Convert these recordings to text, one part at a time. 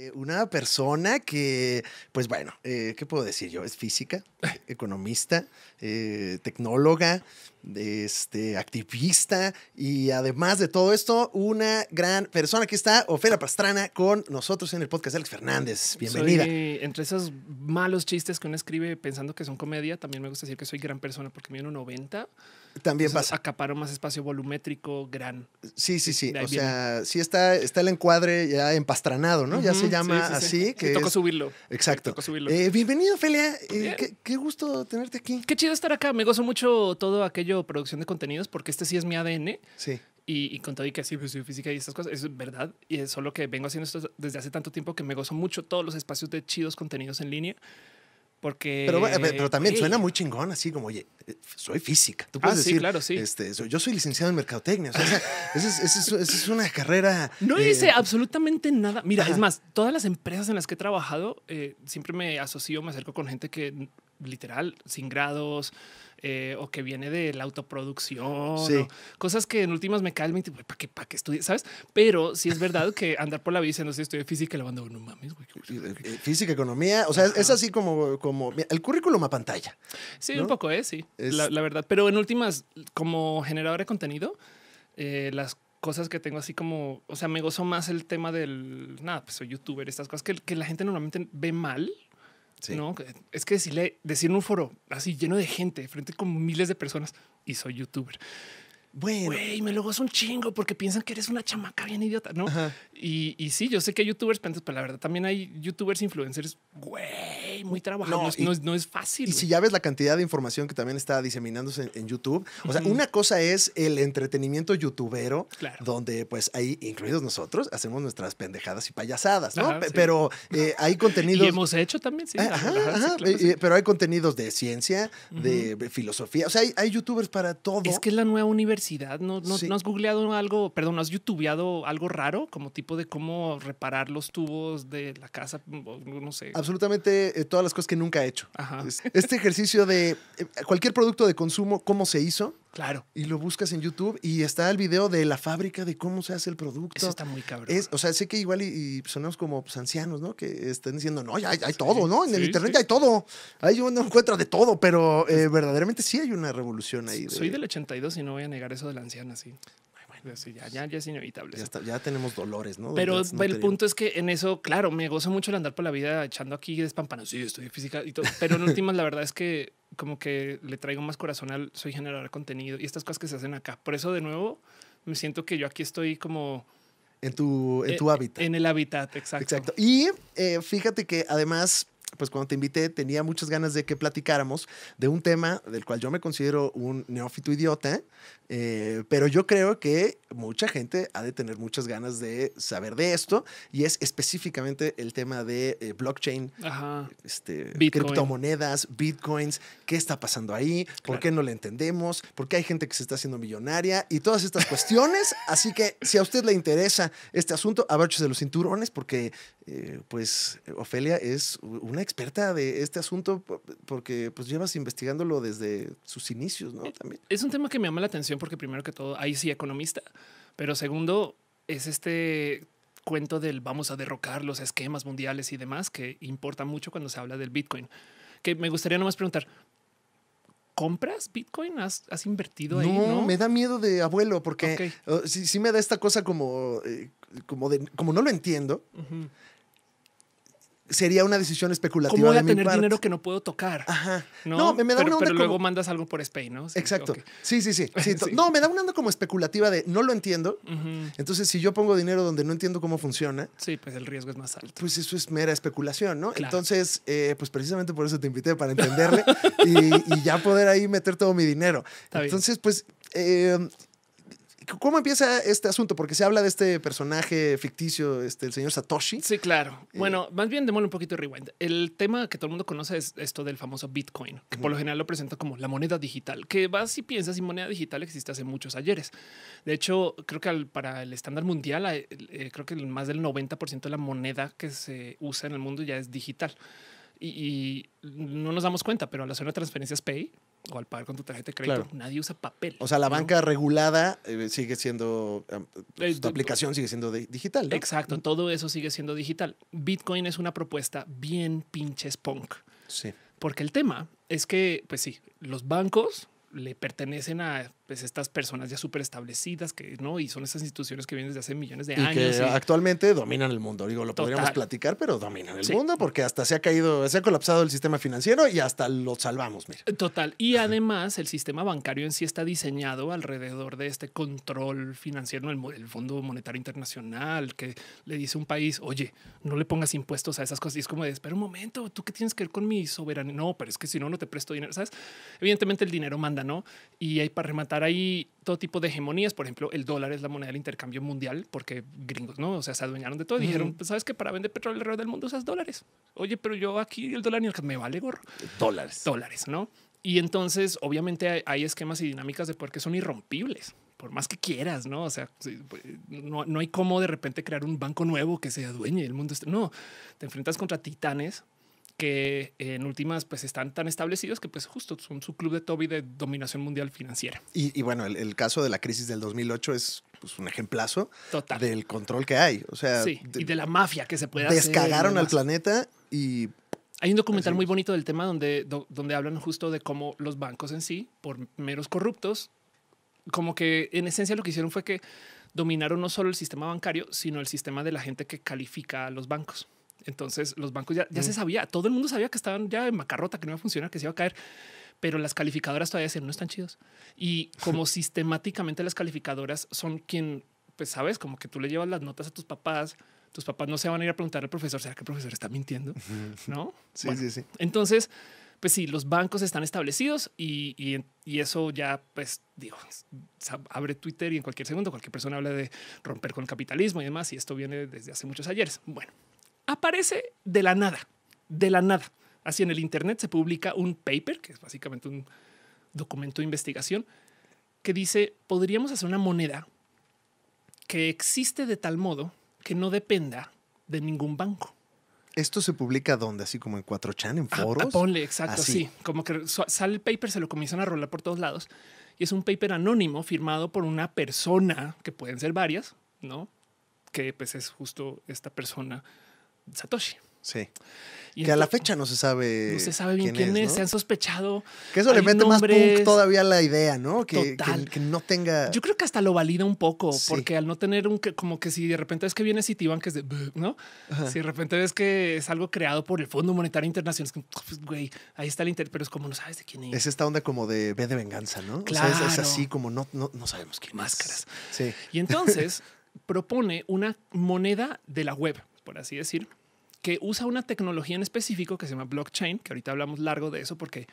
Eh, una persona que, pues bueno, eh, ¿qué puedo decir yo? Es física, economista, eh, tecnóloga, este, activista y además de todo esto, una gran persona que está, ofelia Pastrana, con nosotros en el podcast Alex Fernández. Bienvenida. entre esos malos chistes que uno escribe pensando que son comedia, también me gusta decir que soy gran persona porque me un 90 también pasa. Acaparó más espacio volumétrico, gran. Sí, sí, sí. O sea, sí está, está el encuadre ya empastranado, ¿no? ya se llama así. Que tocó subirlo. Exacto. Eh, bienvenido, Felia. Eh, qué, gusto tenerte aquí. Qué chido estar acá. Me gozo mucho todo aquello producción de contenidos porque este sí es mi ADN. Sí. Y, con todo y que sí, pues, física y estas cosas, es verdad. Y es solo que vengo haciendo esto desde hace tanto tiempo que me gozo mucho todos los espacios de chidos contenidos en línea. Porque. Pero, también suena muy chingón, así como, oye, eh, soy física. Tú ah, puedes decir, claro, este, yo soy licenciado en mercadotecnia. esa, es, una carrera. No dice hice absolutamente nada. Mira, es más, todas las empresas en las que he trabajado, eh, siempre me asocio, me acerco con gente que literal, sin grados, eh, o que viene de la autoproducción, cosas que en últimas me cae el ¿para qué, para qué estudias? ¿Sabes? Pero si sí es verdad que andar por la vida no si estudié física, la banda, no mames, güey. Eh, física, economía, o sea, es así como, como el currículum a pantalla. Sí, un poco ¿eh? es, sí, La, verdad. Pero en últimas, como generador de contenido, las cosas que tengo así como, o sea, me gozo más el tema del, nada, pues soy youtuber, estas cosas que la gente normalmente ve mal no, es que decirle, decir un foro así lleno de gente, frente con miles de personas, y soy youtuber güey, me lo gozo un chingo porque piensan que eres una chamaca bien idiota, ¿no? Y, y, sí, yo sé que hay youtubers, pero pues, la verdad también hay youtubers influencers, güey, muy trabajados. No, es fácil. Y si ya ves la cantidad de información que también está diseminándose en, YouTube, o sea, una cosa es el entretenimiento youtubero, donde pues ahí, incluidos nosotros, hacemos nuestras pendejadas y payasadas, ¿no? Pero eh, hay contenidos... Y hemos hecho también, ah, sí. Pero hay contenidos de ciencia, de filosofía, o sea, hay, hay youtubers para todo. Es que es la nueva universidad ¿No, has googleado algo, perdón, ¿no has youtubeado algo raro como tipo de cómo reparar los tubos de la casa? No sé. Absolutamente eh, todas las cosas que nunca he hecho. Este ejercicio de eh, cualquier producto de consumo, cómo se hizo, Claro. Y lo buscas en YouTube y está el video de la fábrica de cómo se hace el producto. Eso está muy cabrón. o sea, sé que igual y, sonamos como pues, ancianos, ¿no? Que estén diciendo, no, ya hay, todo, ¿no? En el internet ya hay todo. Ahí uno encuentra de todo, pero eh, verdaderamente sí hay una revolución ahí. Soy del 82 y no voy a negar eso de la anciana, sí. Pues sí, ya, ya, ya, es inevitable. Ya, tenemos dolores, ¿no? Pero el punto es que en eso, claro, me gozo mucho el andar por la vida echando aquí despampanos. Sí, estoy física y todo. Pero en últimas, la verdad es que como que le traigo más corazón al soy generar contenido y estas cosas que se hacen acá. Por eso de nuevo me siento que yo aquí estoy como... En tu, en eh, tu hábitat. En el hábitat, exacto. Exacto. Y eh, fíjate que además pues cuando te invité tenía muchas ganas de que platicáramos de un tema del cual yo me considero un neófito idiota, eh, pero yo creo que mucha gente ha de tener muchas ganas de saber de esto y es específicamente el tema de eh, blockchain, Este, criptomonedas, bitcoins, qué está pasando ahí, por qué no le entendemos, por qué hay gente que se está haciendo millonaria y todas estas cuestiones. Así que si a usted le interesa este asunto, abróchese los cinturones porque eh, pues Ofelia es una experta de este asunto porque pues llevas investigándolo desde sus inicios, ¿no? Eh, También. Es un tema que me llama la atención porque primero que todo, ahí sí economista, pero segundo es este cuento del vamos a derrocar los esquemas mundiales y demás que importa mucho cuando se habla del Bitcoin. Que me gustaría nomás preguntar, ¿Compras Bitcoin? ¿Has, invertido no, ahí? No, me da miedo de abuelo porque oh, sí, me da esta cosa como, eh, como, de, como no lo entiendo sería una decisión especulativa. ¿Cómo voy a tener dinero que no puedo tocar? Ajá. No, me, da una onda como... luego mandas algo por Spain, ¿no? Exacto. Sí, sí, sí, No, me da una onda como especulativa de no lo entiendo. Entonces, si yo pongo dinero donde no entiendo cómo funciona. Sí, pues el riesgo es más alto. Pues eso es mera especulación, ¿no? Entonces, eh, pues precisamente por eso te invité, para entenderle y, ya poder ahí meter todo mi dinero. Entonces, pues... Eh, ¿Cómo empieza este asunto? Porque se habla de este personaje ficticio, este, el señor Satoshi. Sí, claro. Eh, bueno, más bien démosle un poquito de rewind. El tema que todo el mundo conoce es esto del famoso Bitcoin, que por lo general lo presenta como la moneda digital, que vas y piensas y moneda digital existe hace muchos ayeres. De hecho, creo que para el estándar mundial, eh, creo que más del 90% de la moneda que se usa en el mundo ya es digital. Y, no nos damos cuenta, pero al hacer una transferencia Pay, o al pagar con tu tarjeta de crédito, nadie usa papel. O sea, la banca regulada eh, sigue siendo, em, tu eh, aplicación sigue siendo digital. Exacto, todo eso sigue siendo digital. Bitcoin es una propuesta bien pinches punk. Sí. Porque el tema es que, pues sí, los bancos le pertenecen a pues, estas personas ya súper establecidas, que, ¿no? Y son esas instituciones que vienen desde hace millones de y años. Que actualmente dominan el mundo. Digo, lo podríamos platicar, pero dominan el mundo porque hasta se ha caído, se ha colapsado el sistema financiero y hasta lo salvamos. Mira. Total. Y además, el sistema bancario en sí está diseñado alrededor de este control financiero, el, Fondo Monetario Internacional, que le dice a un país, oye, no le pongas impuestos a esas cosas. Y es como de, espera un momento, ¿tú qué tienes que ver con mi soberanía? No, pero es que si no, no te presto dinero. ¿Sabes? Evidentemente el dinero manda ¿no? Y hay para rematar ahí todo tipo de hegemonías, por ejemplo, el dólar es la moneda del intercambio mundial, porque gringos, ¿no? O sea, se adueñaron de todo y dijeron, pues, ¿sabes que Para vender petróleo alrededor del mundo usas dólares. Oye, pero yo aquí el dólar ni el me vale gorro. Dólares. Dólares, ¿no? Y entonces, obviamente, hay, esquemas y dinámicas de poder que son irrompibles por más que quieras, no? O sea, pues, no, no, hay cómo de repente crear un banco nuevo que se adueñe del mundo. Este. No te enfrentas contra titanes que en últimas pues están tan establecidos que pues justo son su club de Toby de dominación mundial financiera. Y, bueno, el, caso de la crisis del 2008 es pues, un ejemplazo del control que hay. O sea, sí, y de la mafia que se puede Descagaron al planeta y... Hay un documental muy bonito del tema donde, donde hablan justo de cómo los bancos en sí, por meros corruptos, como que en esencia lo que hicieron fue que dominaron no solo el sistema bancario, sino el sistema de la gente que califica a los bancos. Entonces los bancos ya, mm. se sabía, todo el mundo sabía que estaban ya en macarrota, que no iba a funcionar, que se iba a caer, pero las calificadoras todavía no están chidos. Y como sistemáticamente las calificadoras son quien, pues sabes, como que tú le llevas las notas a tus papás, tus papás no se van a ir a preguntar al profesor, ¿será que el profesor está mintiendo? No. sí, sí, sí. Entonces, pues sí, los bancos están establecidos y, y, eso ya, pues digo, abre Twitter y en cualquier segundo cualquier persona habla de romper con el capitalismo y demás, y esto viene desde hace muchos ayeres. Bueno, aparece de la nada, de la nada. Así en el Internet se publica un paper, que es básicamente un documento de investigación, que dice, podríamos hacer una moneda que existe de tal modo que no dependa de ningún banco. ¿Esto se publica dónde? Así como en 4chan, en ah, foros. ponle, exacto, así. Como que sale el paper, se lo comienzan a rolar por todos lados. Y es un paper anónimo firmado por una persona, que pueden ser varias, ¿no? Que pues es justo esta persona Satoshi. Sí. Y que a la fecha no se sabe. No se sabe bien quién, es, se han sospechado. Que eso le mete más punk todavía la idea, ¿no? Que, total. que, no tenga. Yo creo que hasta lo valida un poco, porque al no tener un. Como que si de repente es que viene Citibank, es de. ¿No? Si de repente ves que es algo creado por el Fondo Monetario Internacional, es que, oh, pues, güey, ahí está el interés, pero es como no sabes de quién es. Es esta onda como de B de venganza, ¿no? Claro. es, así como no, no, sabemos quién Máscaras. Sí. Y entonces propone una moneda de la web, por así decir que usa una tecnología en específico que se llama blockchain, que ahorita hablamos largo de eso porque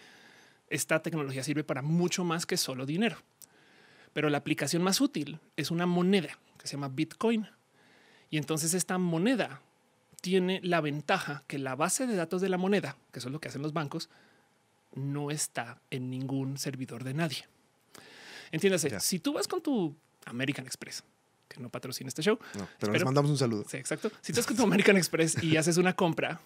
esta tecnología sirve para mucho más que solo dinero. Pero la aplicación más útil es una moneda que se llama Bitcoin. Y entonces esta moneda tiene la ventaja que la base de datos de la moneda, que es lo que hacen los bancos, no está en ningún servidor de nadie. Entiéndase, si tú vas con tu American Express que no patrocina este show. pero mandamos un saludo. Sí, exacto. Si estás con American Express y haces una compra,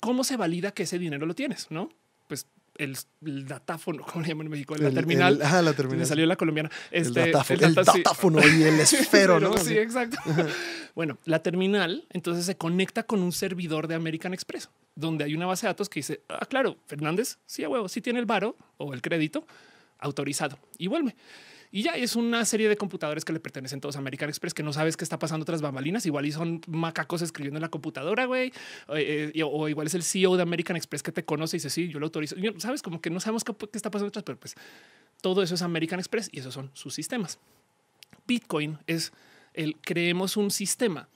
¿cómo se valida que ese dinero lo tienes? No, pues el, datáfono, como le llaman en México? La terminal. ah, la terminal. Me salió la colombiana. el este, datáfono, y el esfero. ¿no? Sí, exacto. bueno, la terminal entonces se conecta con un servidor de American Express, donde hay una base de datos que dice, ah, claro, Fernández, sí, a huevo, sí tiene el varo o el crédito autorizado y vuelve y ya es una serie de computadores que le pertenecen todos a American Express que no sabes qué está pasando tras bambalinas. Igual y son macacos escribiendo en la computadora, güey, eh, eh, o igual es el CEO de American Express que te conoce y dice, sí, yo lo autorizo. sabes, como que no sabemos qué, está pasando pero pues todo eso es American Express y esos son sus sistemas. Bitcoin es el creemos un sistema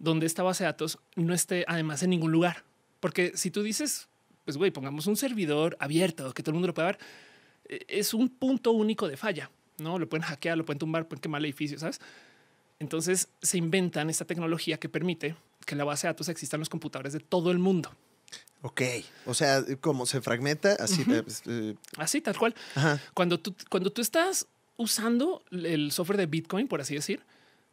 donde esta base de datos no esté además en ningún lugar. Porque si tú dices, pues güey, pongamos un servidor abierto que todo el mundo lo pueda ver, eh, es un punto único de falla. No lo pueden hackear, lo pueden tumbar, pueden quemar el edificio, sabes? Entonces se inventan esta tecnología que permite que en la base de datos existan los computadores de todo el mundo. Ok, o sea, como se fragmenta, así, eh, pues, eh, así tal cual. Cuando tú, cuando tú estás usando el software de Bitcoin, por así decir,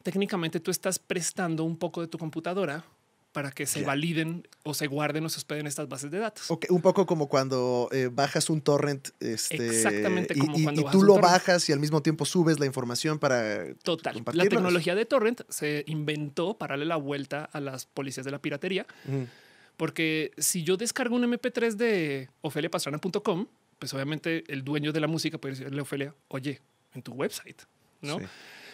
técnicamente tú estás prestando un poco de tu computadora para que se validen o se guarden o se hospeden estas bases de datos. un poco como cuando eh, bajas un torrent. Este, Exactamente como y, cuando y, tú lo bajas y al mismo tiempo subes la información para. Total. La tecnología de torrent se inventó para darle la vuelta a las policías de la piratería. Porque si yo descargo un MP3 de ofeliapastrana.com, pues obviamente el dueño de la música puede decirle Ofelia, oye, en tu website, ¿no?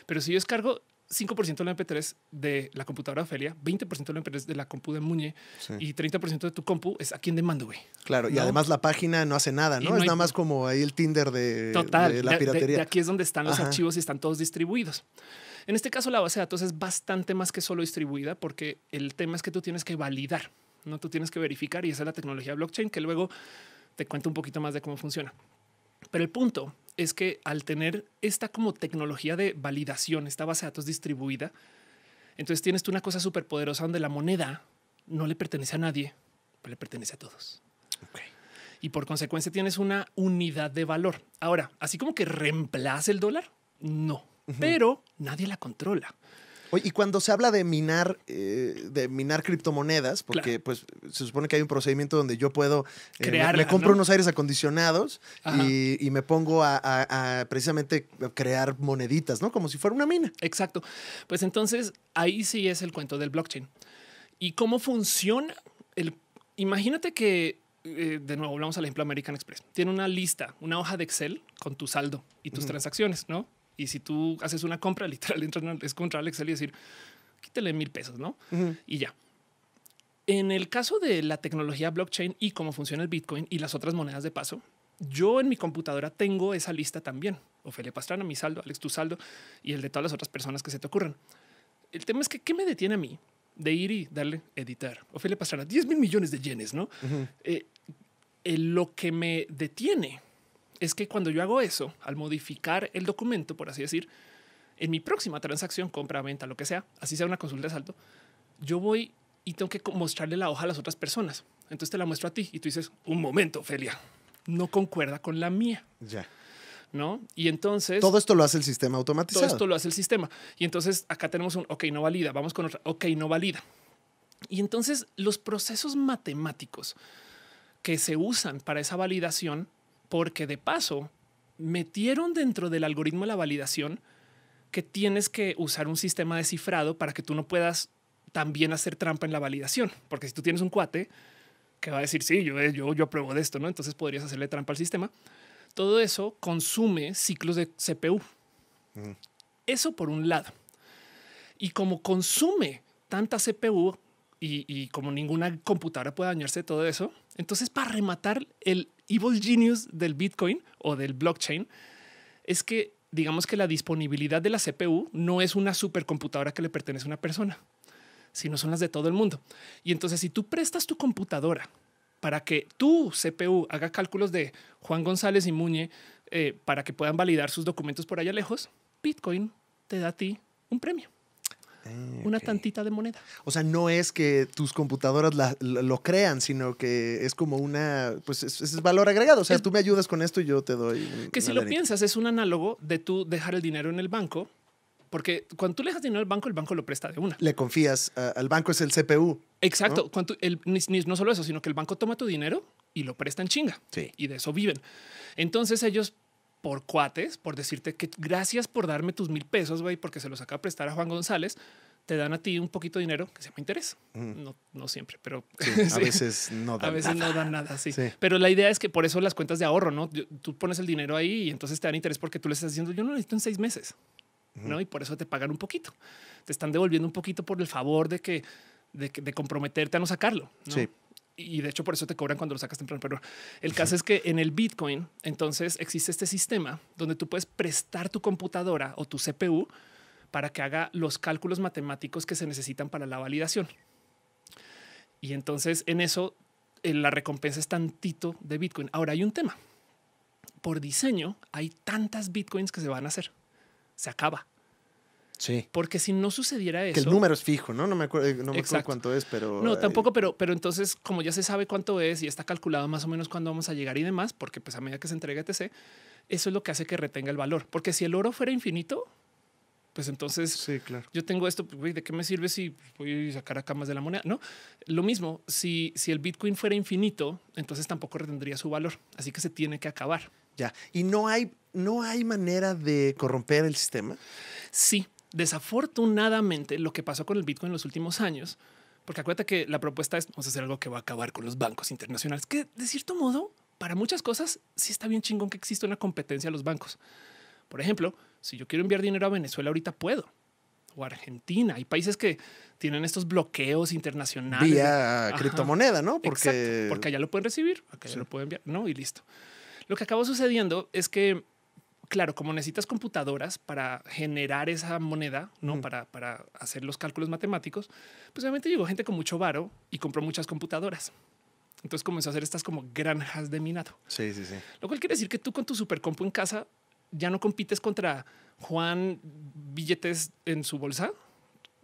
Pero si yo descargo 5% de la MP3 de la computadora de Ofelia, 20% de la MP3 de la compu de Muñe y 30% de tu compu es a quien demando, güey. Claro, y además la página no hace nada, ¿no? es nada más como ahí el Tinder de, la piratería. Y aquí es donde están los archivos y están todos distribuidos. En este caso, la base de datos es bastante más que solo distribuida porque el tema es que tú tienes que validar, no tú tienes que verificar y esa es la tecnología blockchain que luego te cuento un poquito más de cómo funciona. Pero el punto es que al tener esta como tecnología de validación, esta base de datos distribuida, entonces tienes tú una cosa súper poderosa donde la moneda no le pertenece a nadie, le pertenece a todos. Y por consecuencia tienes una unidad de valor. Ahora, así como que reemplaza el dólar, no, pero nadie la controla y cuando se habla de minar, eh, de minar criptomonedas, porque pues se supone que hay un procedimiento donde yo puedo eh, crear, me, compro unos aires acondicionados y, me pongo a, precisamente crear moneditas, ¿no? Como si fuera una mina. Exacto. Pues entonces ahí sí es el cuento del blockchain. ¿Y cómo funciona? El, imagínate que eh, de nuevo, volvamos al ejemplo American Express. Tiene una lista, una hoja de Excel con tu saldo y tus transacciones, ¿no? Y si tú haces una compra, literal, entran, es contra al Excel y decir, quítale mil pesos, ¿no? Y ya. En el caso de la tecnología blockchain y cómo funciona el Bitcoin y las otras monedas de paso, yo en mi computadora tengo esa lista también. Ofelia Pastrana, mi saldo, Alex, tu saldo y el de todas las otras personas que se te ocurran. El tema es que, ¿qué me detiene a mí de ir y darle editar? Ofelia Pastrana, 10 mil millones de yenes, ¿no? Eh, eh, lo que me detiene es que cuando yo hago eso, al modificar el documento, por así decir, en mi próxima transacción, compra, venta, lo que sea, así sea una consulta de salto, yo voy y tengo que mostrarle la hoja a las otras personas. Entonces te la muestro a ti y tú dices, un momento, Felia, no concuerda con la mía. Ya. ¿No? Y entonces... Todo esto lo hace el sistema automatizado. Todo esto lo hace el sistema. Y entonces acá tenemos un, ok, no valida, vamos con otra, ok, no valida. Y entonces los procesos matemáticos que se usan para esa validación porque de paso metieron dentro del algoritmo la validación que tienes que usar un sistema de cifrado para que tú no puedas también hacer trampa en la validación, porque si tú tienes un cuate que va a decir, sí, yo, eh, yo, yo apruebo de esto, ¿no? Entonces podrías hacerle trampa al sistema. Todo eso consume ciclos de CPU. Mm. Eso por un lado. Y como consume tanta CPU y, y como ninguna computadora puede dañarse de todo eso, entonces para rematar el evil genius del Bitcoin o del blockchain es que digamos que la disponibilidad de la CPU no es una supercomputadora que le pertenece a una persona, sino son las de todo el mundo. Y entonces si tú prestas tu computadora para que tu CPU haga cálculos de Juan González y Muñe eh, para que puedan validar sus documentos por allá lejos, Bitcoin te da a ti un premio. Ah, una tantita de moneda. O sea, no es que tus computadoras lo, crean, sino que es como una, pues es, valor agregado. O sea, tú me ayudas con esto y yo te doy. que si lo piensas, es un análogo de tú dejar el dinero en el banco porque cuando tú le dejas dinero al banco, el banco lo presta de una. Le confías El al banco, es el CPU. Exacto. el, no solo eso, sino que el banco toma tu dinero y lo presta en chinga. Y de eso viven. Entonces ellos por cuates, por decirte que gracias por darme tus mil pesos, güey, porque se los acaba a prestar a Juan González, te dan a ti un poquito de dinero que se llama interés. Mm. No, no siempre, pero a veces no dan nada. Sí. pero la idea es que por eso las cuentas de ahorro, no tú pones el dinero ahí y entonces te dan interés porque tú le estás diciendo yo no necesito en seis meses, no? Y por eso te pagan un poquito, te están devolviendo un poquito por el favor de que de, comprometerte a no sacarlo. Sí y de hecho por eso te cobran cuando lo sacas temprano. Pero el caso es que en el Bitcoin, entonces existe este sistema donde tú puedes prestar tu computadora o tu CPU para que haga los cálculos matemáticos que se necesitan para la validación. Y entonces en eso eh, la recompensa es tantito de Bitcoin. Ahora hay un tema. Por diseño hay tantas Bitcoins que se van a hacer. Se acaba. Sí. Porque si no sucediera eso. Que el número es fijo, ¿no? No me acuerdo, eh, no me acuerdo cuánto es, pero. No, eh, tampoco, pero, pero entonces, como ya se sabe cuánto es y está calculado más o menos cuándo vamos a llegar y demás, porque pues a medida que se entrega ETC, eso es lo que hace que retenga el valor. Porque si el oro fuera infinito, pues entonces sí, claro. yo tengo esto, pues, ¿de qué me sirve si voy a sacar acá más de la moneda? No, lo mismo, si, si el Bitcoin fuera infinito, entonces tampoco retendría su valor, así que se tiene que acabar. Ya, y no hay, no hay manera de corromper el sistema. Sí, desafortunadamente lo que pasó con el Bitcoin en los últimos años, porque acuérdate que la propuesta es vamos a hacer algo que va a acabar con los bancos internacionales, que de cierto modo, para muchas cosas, sí está bien chingón que exista una competencia a los bancos. Por ejemplo, si yo quiero enviar dinero a Venezuela ahorita puedo, o Argentina. Hay países que tienen estos bloqueos internacionales. Vía criptomoneda, ¿no? Porque... porque allá lo pueden recibir, acá lo pueden enviar, ¿no? Y listo. Lo que acabó sucediendo es que claro, como necesitas computadoras para generar esa moneda, no para, hacer los cálculos matemáticos, pues obviamente llegó gente con mucho varo y compró muchas computadoras. Entonces comenzó a hacer estas como granjas de minado. Sí, sí, sí. Lo cual quiere decir que tú con tu supercompu en casa ya no compites contra Juan billetes en su bolsa,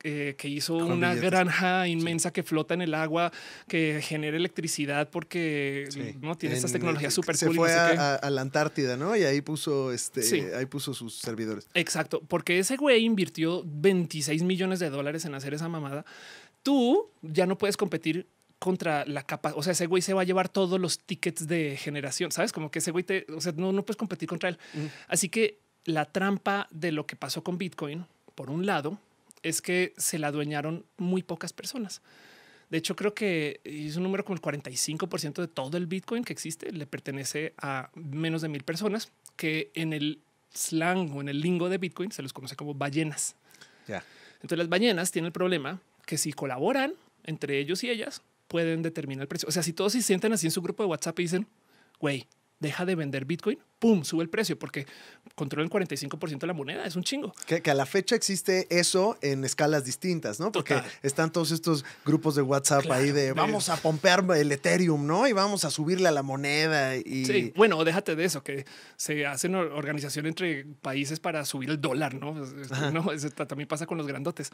eh, que hizo una granja inmensa que flota en el agua, que genera electricidad porque no tiene estas tecnologías eh, súper Se fue a, la Antártida, ¿no? Y ahí puso, este, ahí puso sus servidores. Exacto, porque ese güey invirtió 26 millones de dólares en hacer esa mamada. Tú ya no puedes competir contra la capa. O sea, ese güey se va a llevar todos los tickets de generación, sabes? Como que ese güey te, o sea, no, no puedes competir contra él. Así que la trampa de lo que pasó con Bitcoin, por un lado, es que se la adueñaron muy pocas personas. De hecho, creo que es un número como el 45% de todo el Bitcoin que existe le pertenece a menos de mil personas que en el slang o en el lingo de Bitcoin se los conoce como ballenas. Ya. Entonces las ballenas tienen el problema que si colaboran entre ellos y ellas pueden determinar el precio. O sea, si todos se sienten así en su grupo de WhatsApp y dicen, güey, deja de vender Bitcoin, ¡pum!, sube el precio porque controla el 45% de la moneda, es un chingo. Que, a la fecha existe eso en escalas distintas, ¿no? Porque están todos estos grupos de WhatsApp ahí de vamos a pompear el Ethereum, ¿no? Y vamos a subirle a la moneda y... Sí, bueno, déjate de eso, que se hacen organización entre países para subir el dólar, ¿no? no eso también pasa con los grandotes.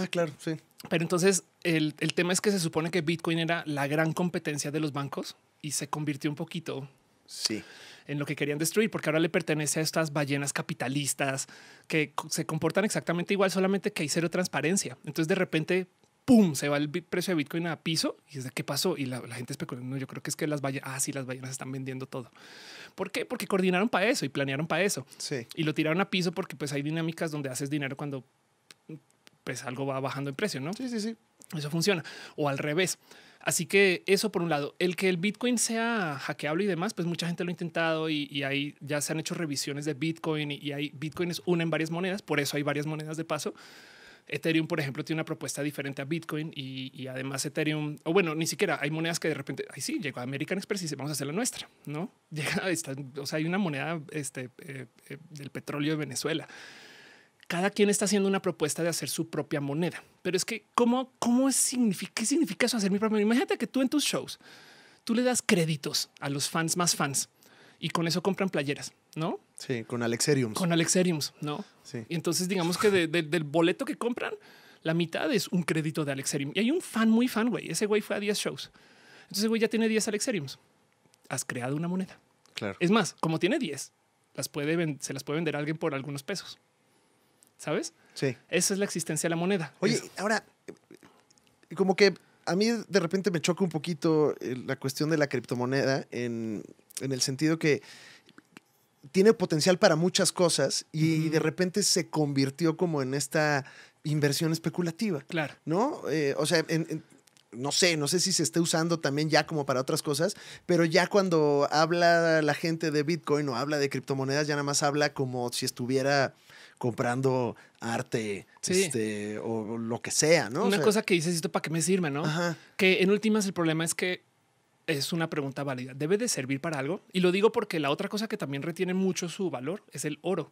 Ah, claro, sí. Pero entonces el, el tema es que se supone que Bitcoin era la gran competencia de los bancos y se convirtió un poquito Sí. En lo que querían destruir, porque ahora le pertenece a estas ballenas capitalistas que se comportan exactamente igual, solamente que hay cero transparencia. Entonces, de repente, pum, se va el precio de Bitcoin a piso y es de qué pasó. Y la, gente especula. No, yo creo que es que las ballenas, ah, sí, las ballenas están vendiendo todo. ¿Por qué? Porque coordinaron para eso y planearon para eso. Sí. Y lo tiraron a piso porque pues hay dinámicas donde haces dinero cuando pues algo va bajando en precio, ¿no? Sí, sí, sí. Eso funciona. O al revés. Así que eso por un lado, el que el Bitcoin sea hackeable y demás, pues mucha gente lo ha intentado y, ahí ya se han hecho revisiones de Bitcoin y, Bitcoin hay una en varias monedas, por eso hay varias monedas de paso. Ethereum, por ejemplo, tiene una propuesta diferente a Bitcoin y, además Ethereum, o bueno, ni siquiera hay monedas que de repente, ahí sí, llegó a American Express y vamos a hacer la nuestra, ¿no? Llega, o sea, hay una moneda este, eh, eh, del petróleo de Venezuela cada quien está haciendo una propuesta de hacer su propia moneda. Pero es que, ¿cómo, cómo significa, qué significa eso hacer mi propia moneda? Imagínate que tú en tus shows, tú le das créditos a los fans más fans y con eso compran playeras, ¿no? Sí, con Alexeriums. Con Alexeriums, ¿no? Sí. Y entonces digamos que del boleto que compran, la mitad es un crédito de Alexerium. Y hay un fan muy fan, güey. Ese güey fue a 10 shows. Entonces, güey, ya tiene 10 Alexeriums. Has creado una moneda. Claro. Es más, como tiene 10, las se las puede vender a alguien por algunos pesos. ¿sabes? Sí. Esa es la existencia de la moneda. Oye, ahora, eh, como que a mí de repente me choca un poquito eh, la cuestión de la criptomoneda en, el sentido que tiene potencial para muchas cosas y de repente se convirtió como en esta inversión especulativa. Claro. ¿No? Eh, o sea, no sé, no sé si se esté usando también ya como para otras cosas, pero ya cuando habla la gente de Bitcoin o habla de criptomonedas, ya nada más habla como si estuviera comprando arte este, o lo que sea, ¿no? Una cosa que dices, ¿esto para que me sirva, no? Que en últimas el problema es que es una pregunta válida. ¿Debe de servir para algo? Y lo digo porque la otra cosa que también retiene mucho su valor es el oro.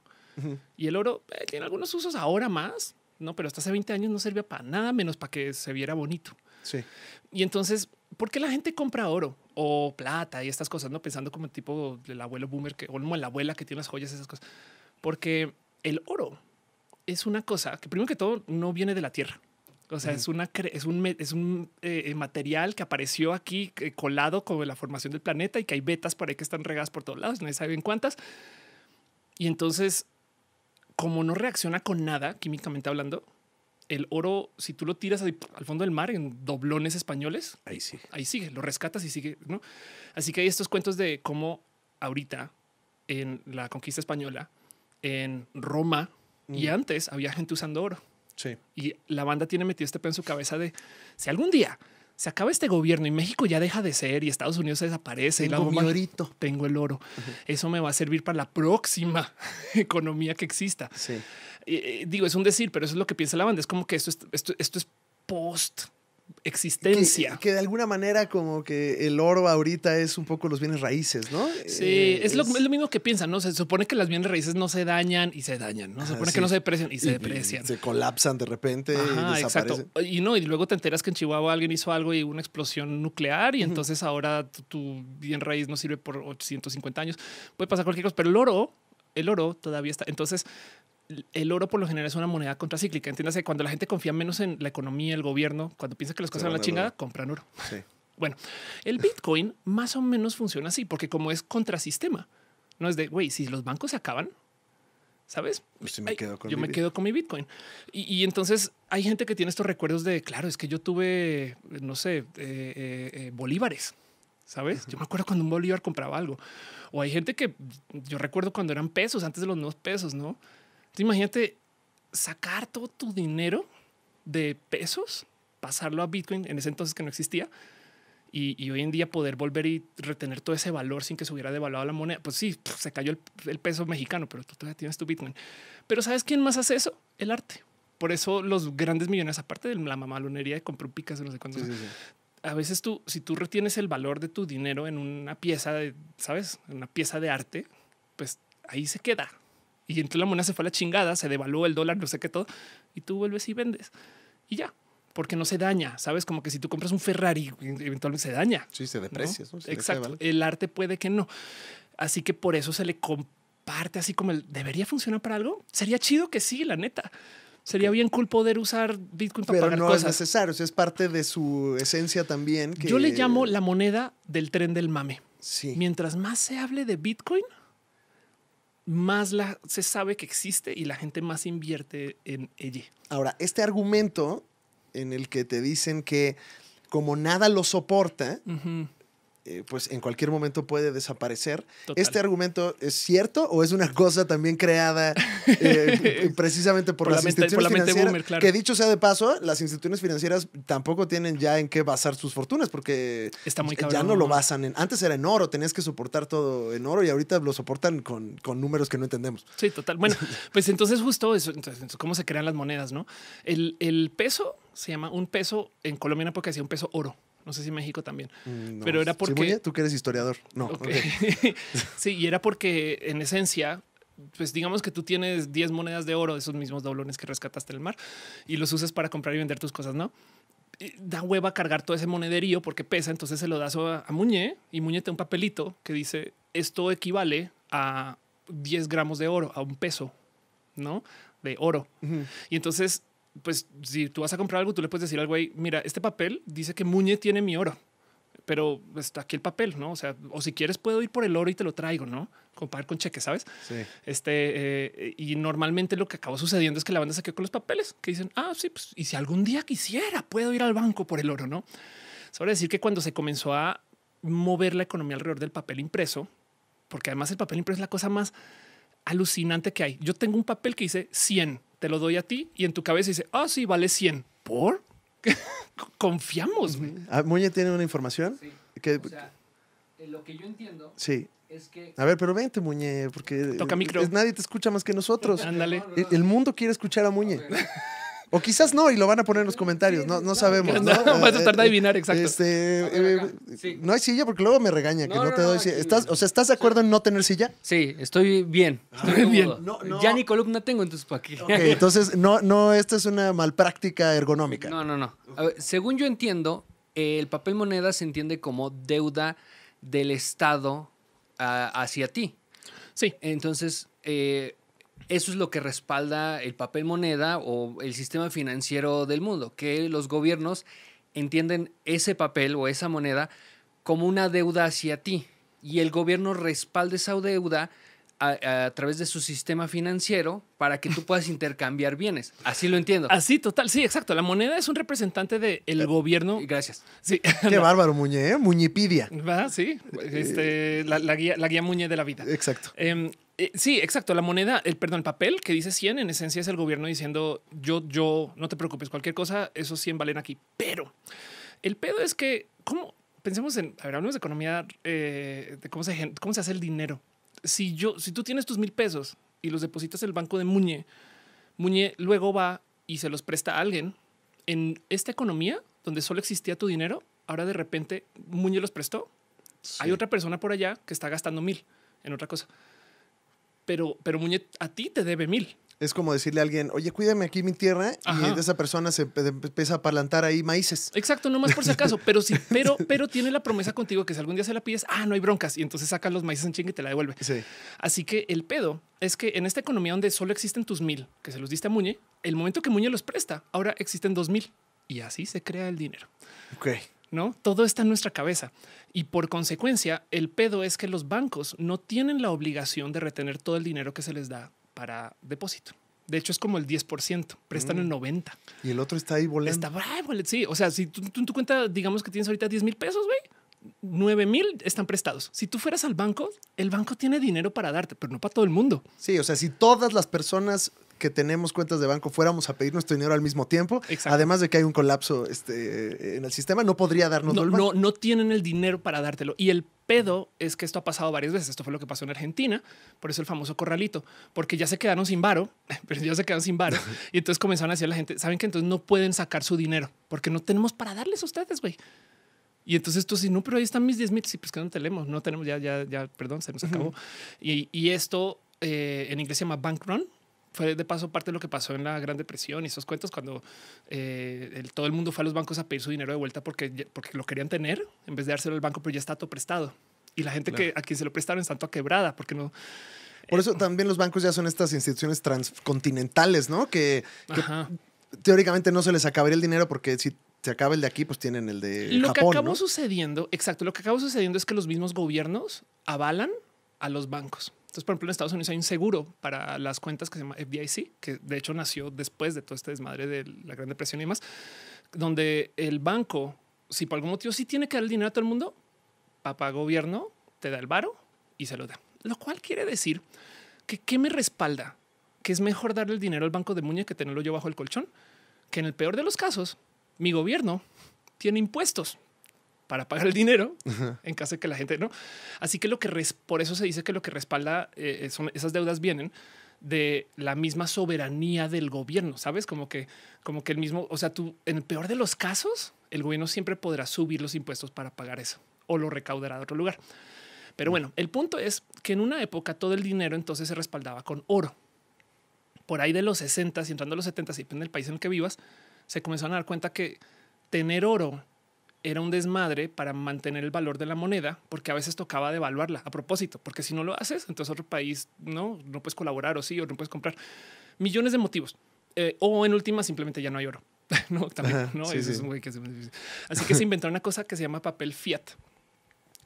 Y el oro eh, tiene algunos usos ahora más, ¿no? Pero hasta hace 20 años no servía para nada menos para que se viera bonito. Sí. Y entonces, ¿por qué la gente compra oro o plata y estas cosas, no? Pensando como el tipo del abuelo boomer que, o la abuela que tiene las joyas, esas cosas. Porque el oro es una cosa que primero que todo no viene de la tierra. O sea, es, una, es un, es un eh, material que apareció aquí eh, colado con la formación del planeta y que hay vetas por ahí que están regadas por todos lados, nadie sabe en cuántas. Y entonces, como no reacciona con nada, químicamente hablando, el oro, si tú lo tiras al fondo del mar en doblones españoles, ahí sí, ahí sigue, lo rescatas y sigue. ¿no? Así que hay estos cuentos de cómo ahorita en la conquista española en Roma y mm. antes había gente usando oro. Sí. Y la banda tiene metido este pe en su cabeza de si algún día se acaba este gobierno y México ya deja de ser y Estados Unidos desaparece y la tengo el oro. Eso me va a servir para la próxima economía que exista. Sí. Eh, digo, es un decir, pero eso es lo que piensa la banda. Es como que esto esto, esto es post existencia. Que, de alguna manera como que el oro ahorita es un poco los bienes raíces, ¿no? Sí, eh, es, Lo, mismo que piensan, ¿no? Se supone que las bienes raíces no se dañan y se dañan, ¿no? Se ah, supone que no se deprecian y se deprecian. se colapsan de repente y desaparecen. Exacto. Y no, y luego te enteras que en Chihuahua alguien hizo algo y una explosión nuclear y entonces ahora tu, bien raíz no sirve por 850 años. Puede pasar cualquier cosa, pero el oro, el oro todavía está. Entonces, el oro por lo general es una moneda contracíclica. Entiéndase, cuando la gente confía menos en la economía, el gobierno, cuando piensa que las cosas van a la chingada, compran oro. Bueno, el Bitcoin más o menos funciona así, porque como es contrasistema, no es de, güey, si los bancos se acaban, ¿sabes? Pues yo me quedo con mi Bitcoin. Y, entonces hay gente que tiene estos recuerdos de, claro, es que yo tuve, no sé, eh, eh, eh, bolívares. ¿Sabes? Yo me acuerdo cuando un bolívar compraba algo. O hay gente que yo recuerdo cuando eran pesos, antes de los nuevos pesos, ¿no? imagínate sacar todo tu dinero de pesos, pasarlo a Bitcoin en ese entonces que no existía. Y, hoy en día poder volver y retener todo ese valor sin que se hubiera devaluado la moneda. Pues sí, se cayó el, peso mexicano, pero tú todavía tienes tu Bitcoin. Pero ¿sabes quién más hace eso? El arte. Por eso los grandes millones, aparte de la mamalonería de comprar picas, no sé cuántos. A veces tú, si tú retienes el valor de tu dinero en una pieza de, sabes, en una pieza de arte, pues ahí se queda. Y entonces la moneda se fue a la chingada, se devaluó el dólar, no sé qué todo, y tú vuelves y vendes. Y ya, porque no se daña, ¿sabes? Como que si tú compras un Ferrari, eventualmente se daña. Sí, se deprecia. Exacto. el arte puede que no. Así que por eso se le comparte así como el debería funcionar para algo. Sería chido que sí, la neta. Sería bien cool poder usar Bitcoin para Pero no es necesario, es parte de su esencia también. Yo le llamo la moneda del tren del mame. Sí. Mientras más se hable de Bitcoin, más la, se sabe que existe y la gente más invierte en ella. Ahora, este argumento en el que te dicen que como nada lo soporta, eh, pues en cualquier momento puede desaparecer. ¿Este argumento es cierto o es una cosa también creada eh, precisamente por, las la instituciones financieras? Que dicho sea de paso, las instituciones financieras tampoco tienen ya en qué basar sus fortunas porque muy ya no, lo basan en... Antes era en oro, tenías que soportar todo en oro y ahorita lo soportan con, números que no entendemos. Sí, total. Bueno, pues entonces justo eso, entonces, cómo se crean las monedas, ¿no? El, el peso se llama un peso, en Colombia en época decía un peso oro no sé si México también. Mm, pero era porque... tú que eres historiador. No. sí, y era porque en esencia pues digamos que tú tienes 10 monedas de oro de esos mismos doblones que rescataste del mar y los usas para comprar y vender tus cosas, ¿no? da hueva cargar todo ese monederío porque pesa, entonces se lo das a, Muñe y Muñe te un papelito que dice esto equivale a 10 gramos de oro, a un peso, ¿no? De oro. Y entonces pues si tú vas a comprar algo, tú le puedes decir al güey, mira, este papel dice que Muñe tiene mi oro, pero está aquí el papel, ¿no? O sea, o si quieres puedo ir por el oro y te lo traigo, ¿no? Comparar con cheque, ¿sabes? Sí. Este, eh, y normalmente lo que acaba sucediendo es que la banda se quedó con los papeles, que dicen, ah, sí, pues, y si algún día quisiera, puedo ir al banco por el oro, ¿no? Sobre decir que cuando se comenzó a mover la economía alrededor del papel impreso, porque además el papel impreso es la cosa más alucinante que hay. Yo tengo un papel que dice 100 te lo doy a ti y en tu cabeza dice, ah, sí, vale 100. ¿Por? Confiamos. Ah, Muñe tiene una información. Sí. Eh, lo que yo entiendo sí. es que... A ver, pero vente, Muñe, porque Toca micro. nadie te escucha más que nosotros. Ándale. el, mundo quiere escuchar a Muñe. O quizás no, y lo van a poner en los comentarios, no, sabemos. No, a tratar de eh, adivinar, eh, exacto. Este, eh, no hay silla porque luego me regaña que no, te doy silla. ¿Estás, o sea, ¿estás de acuerdo en no tener silla? Sí, estoy bien. Ah, estoy bien. Ya ni columna tengo, en tus qué? entonces, no, no, esta es una mal práctica ergonómica. No, no, no. según yo entiendo, el papel moneda se entiende como deuda del Estado ah, hacia ti. Sí. Entonces, eh, eso es lo que respalda el papel moneda o el sistema financiero del mundo, que los gobiernos entienden ese papel o esa moneda como una deuda hacia ti y el gobierno respalda esa deuda a, través de su sistema financiero para que tú puedas intercambiar bienes. Así lo entiendo. Así, total. Sí, exacto. La moneda es un representante del eh, gobierno. Gracias. Sí. Qué bárbaro, Muñe, ¿eh? Muñipidia. sí. Eh, este, la, guía, la Muñe de la vida. Exacto. Em, sí, exacto. La moneda, el perdón, el papel que dice 100 en esencia es el gobierno diciendo yo, yo, no te preocupes, cualquier cosa, esos 100 valen aquí. Pero el pedo es que, ¿cómo? Pensemos en, a ver, hablemos de economía, de cómo se, cómo se hace el dinero si yo, si tú tienes tus mil pesos y los depositas en el banco de Muñe, Muñe luego va y se los presta a alguien. En esta economía donde solo existía tu dinero, ahora de repente Muñe los prestó. Hay otra persona por allá que está gastando mil en otra cosa. Pero, pero Muñe a ti te debe mil. Es como decirle a alguien, oye, cuídame aquí mi tierra, y esa persona se empieza a palantar ahí maíces. Exacto, más por si acaso, pero sí, pero, pero tiene la promesa contigo que si algún día se la pides, ah, no hay broncas, y entonces saca los maíces en chingue y te la devuelve. Así que el pedo es que en esta economía donde solo existen tus mil, que se los diste a Muñe, el momento que Muñe los presta, ahora existen dos mil, y así se crea el dinero. Ok. ¿no? Todo está en nuestra cabeza. Y por consecuencia, el pedo es que los bancos no tienen la obligación de retener todo el dinero que se les da para depósito. De hecho, es como el 10%, prestan en el 90%. Mm. Y el otro está ahí volando. Está bravo, sí. O sea, si tú en tu cuenta, digamos que tienes ahorita 10 mil pesos, güey, 9 mil están prestados. Si tú fueras al banco, el banco tiene dinero para darte, pero no para todo el mundo. Sí, o sea, si todas las personas que tenemos cuentas de banco fuéramos a pedir nuestro dinero al mismo tiempo, además de que hay un colapso este, en el sistema, no podría darnos no, no, no tienen el dinero para dártelo. Y el pedo es que esto ha pasado varias veces. Esto fue lo que pasó en Argentina, por eso el famoso corralito, porque ya se quedaron sin varo, pero ya se quedaron sin varo. y entonces comenzaron a decir a la gente, saben que entonces no pueden sacar su dinero porque no tenemos para darles a ustedes, güey. Y entonces tú sí, no, pero ahí están mis 10 mil. Sí, pues que no tenemos, no tenemos, ya, ya, ya, perdón, se nos acabó. y, y, esto eh, en inglés se llama bank run fue de paso parte de lo que pasó en la Gran Depresión y esos cuentos cuando eh, todo el mundo fue a los bancos a pedir su dinero de vuelta porque, porque lo querían tener en vez de dárselo al banco, pero ya está todo prestado. Y la gente que a quien se lo prestaron está toda quebrada porque no. Por eh, eso también los bancos ya son estas instituciones transcontinentales, ¿no? Que, teóricamente no se les acabaría el dinero porque si se acaba el de aquí, pues tienen el de lo que acabó sucediendo, exacto, lo que acabó sucediendo es que los mismos gobiernos avalan a los bancos. Entonces, por ejemplo, en Estados Unidos hay un seguro para las cuentas que se llama FDIC, que de hecho nació después de todo este desmadre de la Gran Depresión y demás, donde el banco, si por algún motivo sí tiene que dar el dinero a todo el mundo, papá gobierno te da el varo y se lo da. Lo cual quiere decir que ¿qué me respalda? Que es mejor darle el dinero al banco de muñeca que tenerlo yo bajo el colchón, que en el peor de los casos, mi gobierno tiene impuestos para pagar el dinero en caso de que la gente no. Así que lo que res, por eso se dice que lo que respalda eh, eh, son esas deudas vienen de la misma soberanía del gobierno, sabes? Como que, como que el mismo, o sea, tú en el peor de los casos, el gobierno siempre podrá subir los impuestos para pagar eso o lo recaudará de otro lugar. Pero bueno, el punto es que en una época todo el dinero entonces se respaldaba con oro. Por ahí de los 60 y entrando a los 70, y en el país en el que vivas, se comenzaron a dar cuenta que tener oro era un desmadre para mantener el valor de la moneda, porque a veces tocaba devaluarla a propósito, porque si no lo haces, entonces otro país no, no puedes colaborar o sí, o no puedes comprar millones de motivos. Eh, o en última, simplemente ya no hay oro. no, también no. Así que se inventó una cosa que se llama papel fiat,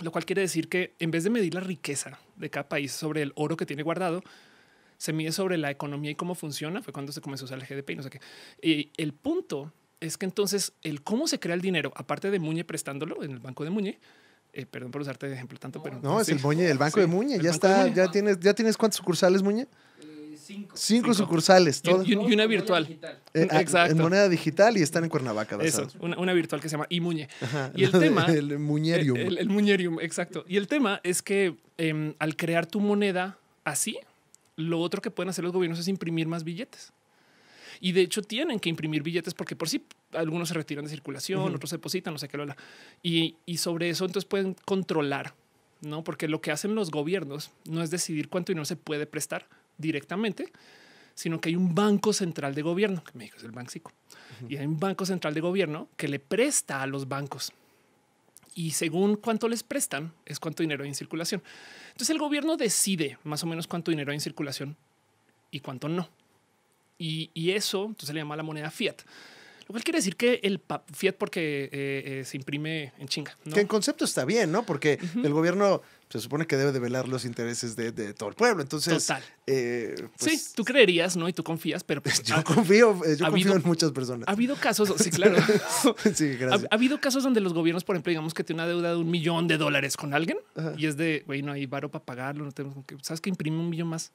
lo cual quiere decir que en vez de medir la riqueza de cada país sobre el oro que tiene guardado, se mide sobre la economía y cómo funciona. Fue cuando se comenzó a usar el GDP y no sé qué. Y el punto es que entonces el cómo se crea el dinero, aparte de Muñe prestándolo en el banco de Muñe, eh, perdón por usarte de ejemplo tanto, pero... No, es el Muñe, el banco de Muñe, ya está, ya tienes, ya tienes cuántas sucursales Muñe? Eh, cinco. cinco. sucursales, todas. Y, una virtual. Eh, exacto. En moneda digital y están en Cuernavaca. Eso, una, virtual que se llama Imuñe. y el tema. El Muñerium. El, Muñerium, exacto. Y el tema es que em, al crear tu moneda así, lo otro que pueden hacer los gobiernos es imprimir más billetes. Y de hecho tienen que imprimir billetes porque por sí algunos se retiran de circulación, otros se depositan, no sé qué. Lo, y, y sobre eso entonces pueden controlar, ¿no? Porque lo que hacen los gobiernos no es decidir cuánto dinero se puede prestar directamente, sino que hay un banco central de gobierno, que me es el banco y hay un banco central de gobierno que le presta a los bancos y según cuánto les prestan es cuánto dinero hay en circulación. Entonces el gobierno decide más o menos cuánto dinero hay en circulación y cuánto no. Y, eso entonces le llama la moneda fiat. Lo cual quiere decir que el fiat porque eh, eh, se imprime en chinga. Que en concepto está bien, ¿no? Porque el gobierno se supone que debe de velar los intereses de, todo el pueblo. Entonces, Total. Eh, pues sí, tú creerías, ¿no? Y tú confías, pero pues, yo confío, yo confío en muchas personas. Ha habido casos, sí, claro. Ha, habido casos donde los gobiernos, por ejemplo, digamos que tiene una deuda de un millón de dólares con alguien y es de, güey, no hay varo para pagarlo, no tenemos que, sabes que imprime un millón más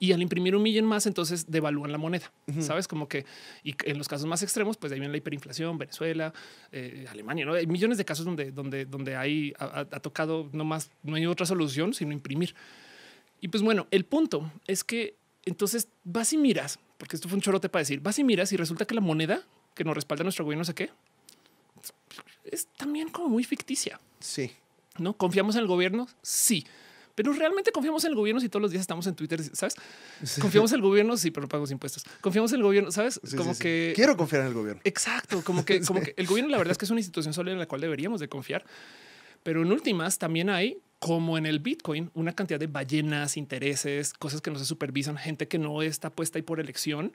y al imprimir un millón más, entonces devalúan la moneda. Sabes como que y en los casos más extremos, pues ahí viene la hiperinflación, Venezuela, eh, Alemania. ¿no? Hay millones de casos donde, donde, donde hay, ha, tocado no más, no hay otra solución sino imprimir. Y pues bueno, el punto es que entonces vas y miras, porque esto fue un chorote para decir, vas y miras y resulta que la moneda que nos respalda nuestro gobierno, no qué, es también como muy ficticia. Sí. ¿No? ¿Confiamos en el gobierno? Sí pero realmente confiamos en el gobierno si todos los días estamos en Twitter, ¿sabes? Confiamos en el gobierno si sí, pero pagamos impuestos. Confiamos en el gobierno, ¿sabes? como que... Quiero confiar en el gobierno. Exacto, como que, como que el gobierno la verdad es que es una institución sólida en la cual deberíamos de confiar. Pero en últimas también hay como en el Bitcoin, una cantidad de ballenas, intereses, cosas que no se supervisan, gente que no está puesta ahí por elección,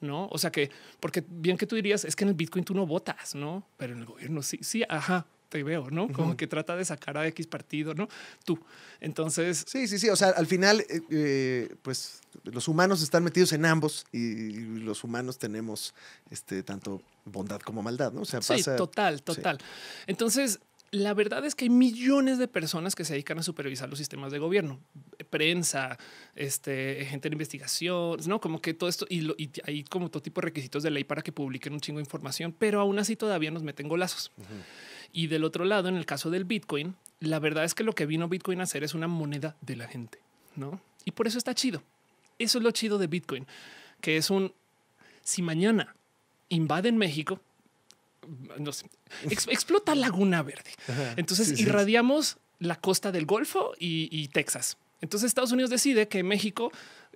¿no? O sea que, porque bien que tú dirías, es que en el Bitcoin tú no votas, ¿no? Pero en el gobierno sí, sí, ajá, y veo, ¿no? Como que trata de sacar a X partido, ¿no? Tú. Entonces... Sí, sí, sí. O sea, al final, eh, eh, pues los humanos están metidos en ambos y los humanos tenemos este, tanto bondad como maldad, ¿no? O sea, Sí, total, total. Entonces, la verdad es que hay millones de personas que se dedican a supervisar los sistemas de gobierno, prensa, este, gente de investigación, no como que todo esto y, hay como todo tipo de requisitos de ley para que publiquen un chingo de información, pero aún así todavía nos meten golazos. Y del otro lado, en el caso del Bitcoin, la verdad es que lo que vino Bitcoin a hacer es una moneda de la gente, ¿no? Y por eso está chido. Eso es lo chido de Bitcoin, que es un, si mañana invaden México, explota Laguna Verde. Entonces irradiamos la costa del Golfo y Texas. Entonces Estados Unidos decide que México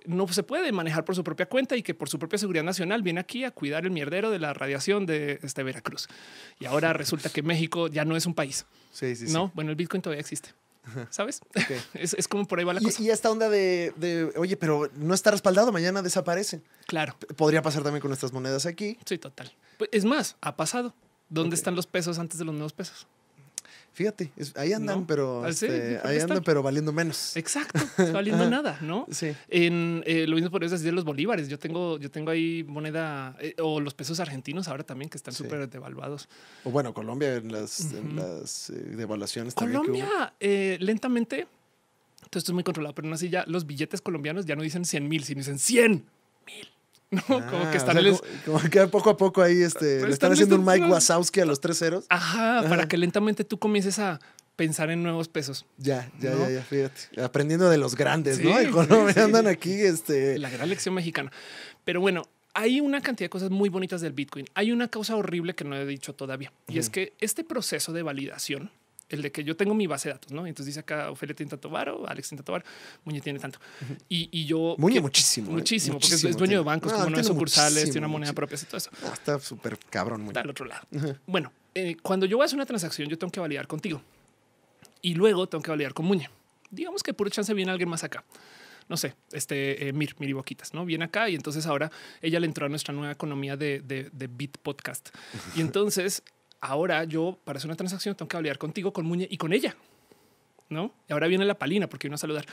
no se puede manejar por su propia cuenta y que por su propia seguridad nacional viene aquí a cuidar el mierdero de la radiación de este Veracruz. Y ahora resulta que México ya no es un país. Sí, sí, no, bueno, el Bitcoin todavía existe. ¿Sabes? Es, como por ahí va la cosa. Y esta onda de, oye, pero no está respaldado, mañana desaparece. Claro. Podría pasar también con nuestras monedas aquí. Sí, total. Pues, es más, ha pasado. ¿Dónde están los pesos antes de los nuevos pesos? Fíjate, ahí andan, pero ah, este, ahí andan, pero valiendo menos. Exacto, pues, valiendo nada, ¿no? Sí. En, eh, lo mismo es decir de los bolívares. Yo tengo, yo tengo ahí moneda eh, o los pesos argentinos ahora también que están súper devaluados. O bueno, Colombia en las, las eh, devaluaciones. Colombia eh, lentamente, esto es muy controlado, pero no así ya los billetes colombianos ya no dicen 100 mil, sino dicen 100 mil como que ah, están... poco a poco ahí este, le están, haciendo un Mike Wazowski a los tres ceros. Ajá, para que lentamente tú comiences a pensar en nuevos pesos. Ya, ya, ya, ya, fíjate. Aprendiendo de los grandes, ¿no? Y cuando andan aquí, este... La gran lección mexicana. Pero bueno, hay una cantidad de cosas muy bonitas del Bitcoin. Hay una causa horrible que no he dicho todavía, y es que este proceso de validación el de que yo tengo mi base de datos, ¿no? Entonces dice acá, Ofelia tiene tanto varo, Alex tiene tanto varo, Muñe tiene tanto. Y, yo... Muñe muchísimo. ¿eh? Muchísimo, porque es, dueño de bancos, como no sucursales, tiene una moneda propia, y todo eso. está súper cabrón. Muñe. Está al otro lado. Bueno, eh, cuando yo voy a hacer una transacción, yo tengo que validar contigo. Y luego tengo que validar con Muñe. Digamos que por chance viene alguien más acá no sé, este eh, Mir, Mir Boquitas, ¿no? Viene acá y entonces ahora ella le entró a nuestra nueva economía de, de, de Podcast. Y entonces ahora yo para hacer una transacción tengo que hablar contigo, con Muñe y con ella. ¿No? Y ahora viene la palina porque vino a saludar.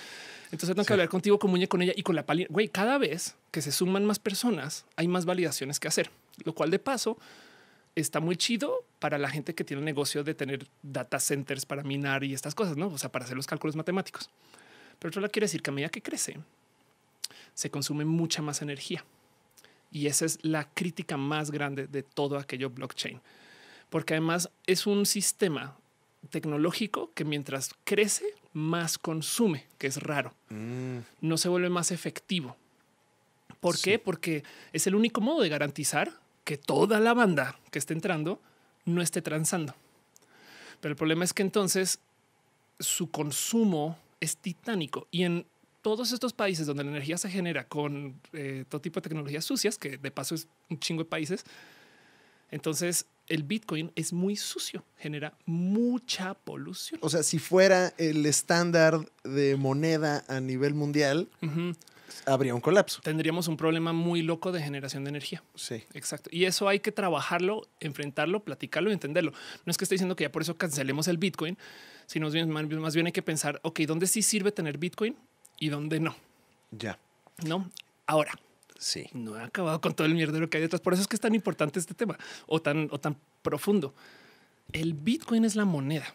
Entonces tengo que hablar contigo, con Muñe, con ella y con la palina. Güey, cada vez que se suman más personas, hay más validaciones que hacer, lo cual de paso está muy chido para la gente que tiene el negocio de tener data centers para minar y estas cosas, ¿no? O sea, para hacer los cálculos matemáticos. Pero otro lado quiere decir que a medida que crece, se consume mucha más energía. Y esa es la crítica más grande de todo aquello blockchain porque además es un sistema tecnológico que mientras crece, más consume, que es raro. Mm. No se vuelve más efectivo. ¿Por qué? Porque es el único modo de garantizar que toda la banda que esté entrando no esté transando. Pero el problema es que entonces su consumo es titánico y en todos estos países donde la energía se genera con eh, todo tipo de tecnologías sucias, que de paso es un chingo de países, entonces el Bitcoin es muy sucio, genera mucha polución. O sea, si fuera el estándar de moneda a nivel mundial, habría un colapso. Tendríamos un problema muy loco de generación de energía. Sí. Exacto. Y eso hay que trabajarlo, enfrentarlo, platicarlo y entenderlo. No es que esté diciendo que ya por eso cancelemos el Bitcoin, sino más bien hay que pensar, ok, ¿dónde sí sirve tener Bitcoin y dónde no? Ya. No. Ahora, Sí. No he acabado con todo el mierdero que hay detrás. Por eso es que es tan importante este tema o tan, o tan profundo. El Bitcoin es la moneda.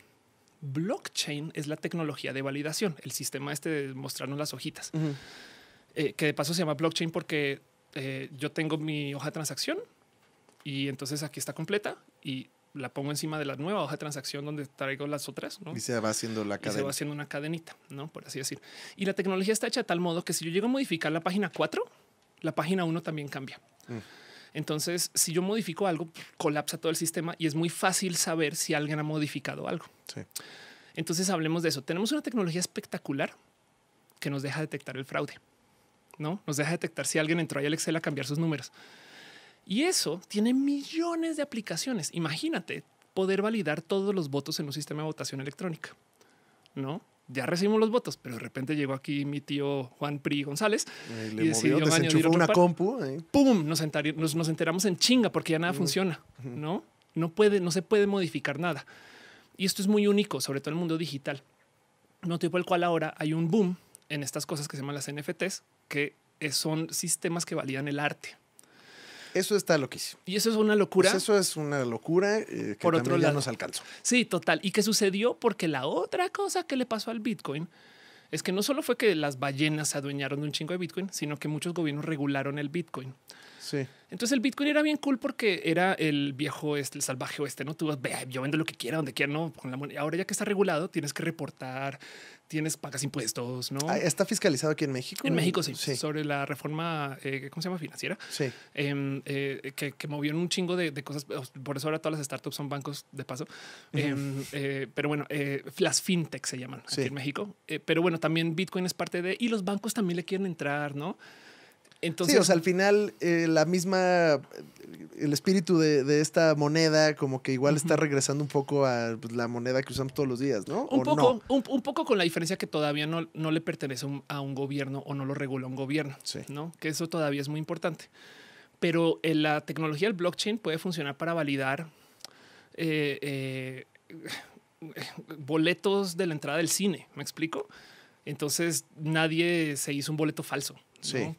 Blockchain es la tecnología de validación, el sistema este de mostrarnos las hojitas, eh, que de paso se llama blockchain porque eh, yo tengo mi hoja de transacción y entonces aquí está completa y la pongo encima de la nueva hoja de transacción donde traigo las otras y se va haciendo la cadena. se va haciendo una cadenita, no por así decir. Y la tecnología está hecha de tal modo que si yo llego a modificar la página 4, la página 1 también cambia. Mm. Entonces, si yo modifico algo, colapsa todo el sistema y es muy fácil saber si alguien ha modificado algo. Entonces, hablemos de eso. Tenemos una tecnología espectacular que nos deja detectar el fraude, ¿no? Nos deja detectar si alguien entró ahí al Excel a cambiar sus números. Y eso tiene millones de aplicaciones. Imagínate poder validar todos los votos en un sistema de votación electrónica, ¿no? ya recibimos los votos, pero de repente llegó aquí mi tío Juan Pri González eh, le y enchufó una compu. Eh. Pum, nos, enteramos en chinga porque ya nada funciona, ¿no? No puede, no se puede modificar nada. Y esto es muy único, sobre todo en el mundo digital. no tipo el cual ahora hay un boom en estas cosas que se llaman las NFTs, que son sistemas que validan el arte. Eso está loquísimo. Y eso es una locura. Pues eso es una locura eh, que Por otro lado. ya nos alcanzó. Sí, total. Y qué sucedió porque la otra cosa que le pasó al Bitcoin es que no solo fue que las ballenas se adueñaron de un chingo de Bitcoin, sino que muchos gobiernos regularon el Bitcoin. Sí. Entonces el Bitcoin era bien cool porque era el viejo este, el salvaje oeste, ¿no? Tú vas, yo vendo lo que quiera, donde quiera, ¿no? Con la moneda. Ahora ya que está regulado, tienes que reportar tienes, pagas impuestos, ¿no? Ah, ¿Está fiscalizado aquí en México? En México, sí. Sobre la reforma, eh, ¿cómo se llama? Financiera. Sí. Em, eh, que, movió movieron un chingo de, cosas. Por eso ahora todas las startups son bancos de paso. Em, eh, pero bueno, las fintech se llaman en México. pero bueno, también Bitcoin es parte de... Y los bancos también le quieren entrar, ¿no? sí, o sea, al final eh, la misma, el espíritu de, esta moneda como que igual está regresando un poco a pues, la moneda que usamos todos los días, ¿no? Un, poco, Un, poco con la diferencia que todavía no, le pertenece a un gobierno o no lo regula un gobierno, ¿no? Que eso todavía es muy importante. Pero eh, la tecnología del blockchain puede funcionar para validar eh, boletos de la entrada del cine, ¿me explico? Entonces nadie se hizo un boleto falso.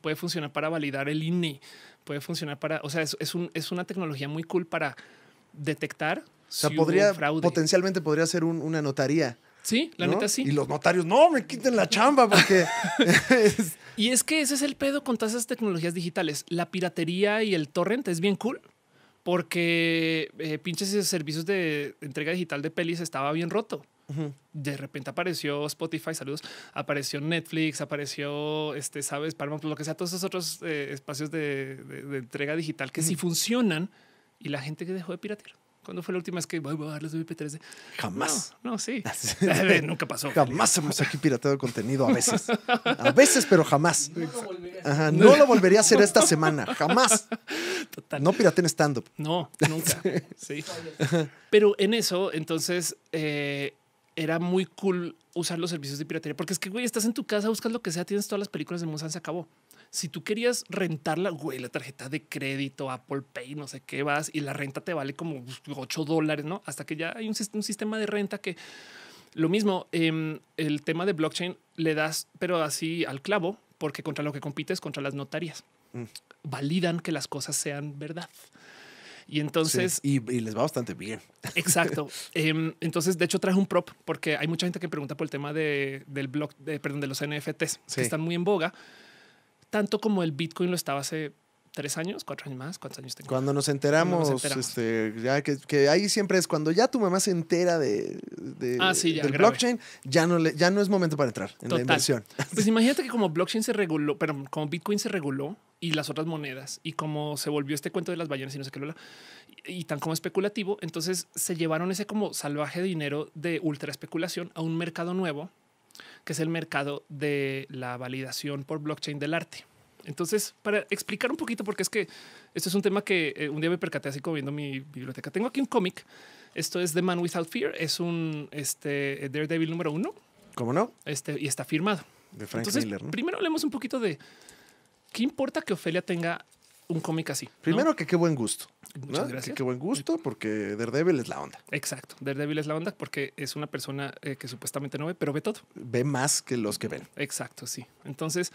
Puede funcionar para validar el INE puede funcionar para, o sea, es, una tecnología muy cool para detectar. O sea, podría, potencialmente podría ser una notaría. Sí, la sí. Y los notarios, no, me quiten la chamba porque... Y es que ese es el pedo con todas esas tecnologías digitales. La piratería y el torrent es bien cool porque eh, pinches servicios de entrega digital de pelis estaba bien roto. De repente apareció Spotify, saludos, apareció Netflix, apareció, este, sabes, para lo que sea, todos esos otros eh, espacios de, entrega digital que si sí funcionan y la gente que dejó de piratear. ¿Cuándo fue la última vez que voy a darles los vp 3 Jamás. No, sí. Eh, nunca pasó. Jamás hemos aquí pirateado el contenido a veces. A veces, pero jamás. No lo volvería, a hacer esta semana. Jamás. Total. No piraten stand-up. No, nunca. sí. Pero en eso, entonces, eh, era muy cool usar los servicios de piratería, porque es que, güey, estás en tu casa, buscas lo que sea, tienes todas las películas de mundo se acabó. Si tú querías rentarla, güey, la tarjeta de crédito, Apple Pay, no sé qué vas, y la renta te vale como 8 dólares, ¿no? Hasta que ya hay un, sistema de renta que... Lo mismo, em, el tema de blockchain le das, pero así al clavo, porque contra lo que compites, contra las notarias. Mm. Validan que las cosas sean verdad. Y entonces... y, les va bastante bien. Exacto. Em, entonces, de hecho, traje un prop porque hay mucha gente que pregunta por el tema de, del blog, de, perdón, de los NFTs, que están muy en boga, tanto como el Bitcoin lo estaba hace tres años, cuatro años más, cuántos años tengo. Cuando nos enteramos, este, ya que, ahí siempre es cuando ya tu mamá se entera de, ah, del blockchain, ya no, le, ya no es momento para entrar en la inversión. Pues imagínate que como blockchain se reguló, pero como Bitcoin se reguló y las otras monedas y como se volvió este cuento de las ballenas y no sé qué, y, y tan como especulativo, entonces se llevaron ese como salvaje dinero de ultra especulación a un mercado nuevo, que es el mercado de la validación por blockchain del arte entonces, para explicar un poquito, porque es que esto es un tema que eh, un día me percaté así como viendo mi biblioteca. Tengo aquí un cómic. Esto es The Man Without Fear. Es un este, Daredevil número uno. ¿Cómo no? Este, y está firmado. De Frank Miller. Primero hablemos un poquito de qué importa que Ofelia tenga un cómic así. Primero que qué buen gusto. Muchas gracias. Que qué buen gusto porque Daredevil es la onda. Exacto. Daredevil es la onda porque es una persona eh, que supuestamente no ve, pero ve todo. Ve más que los que ven. Exacto, sí. Entonces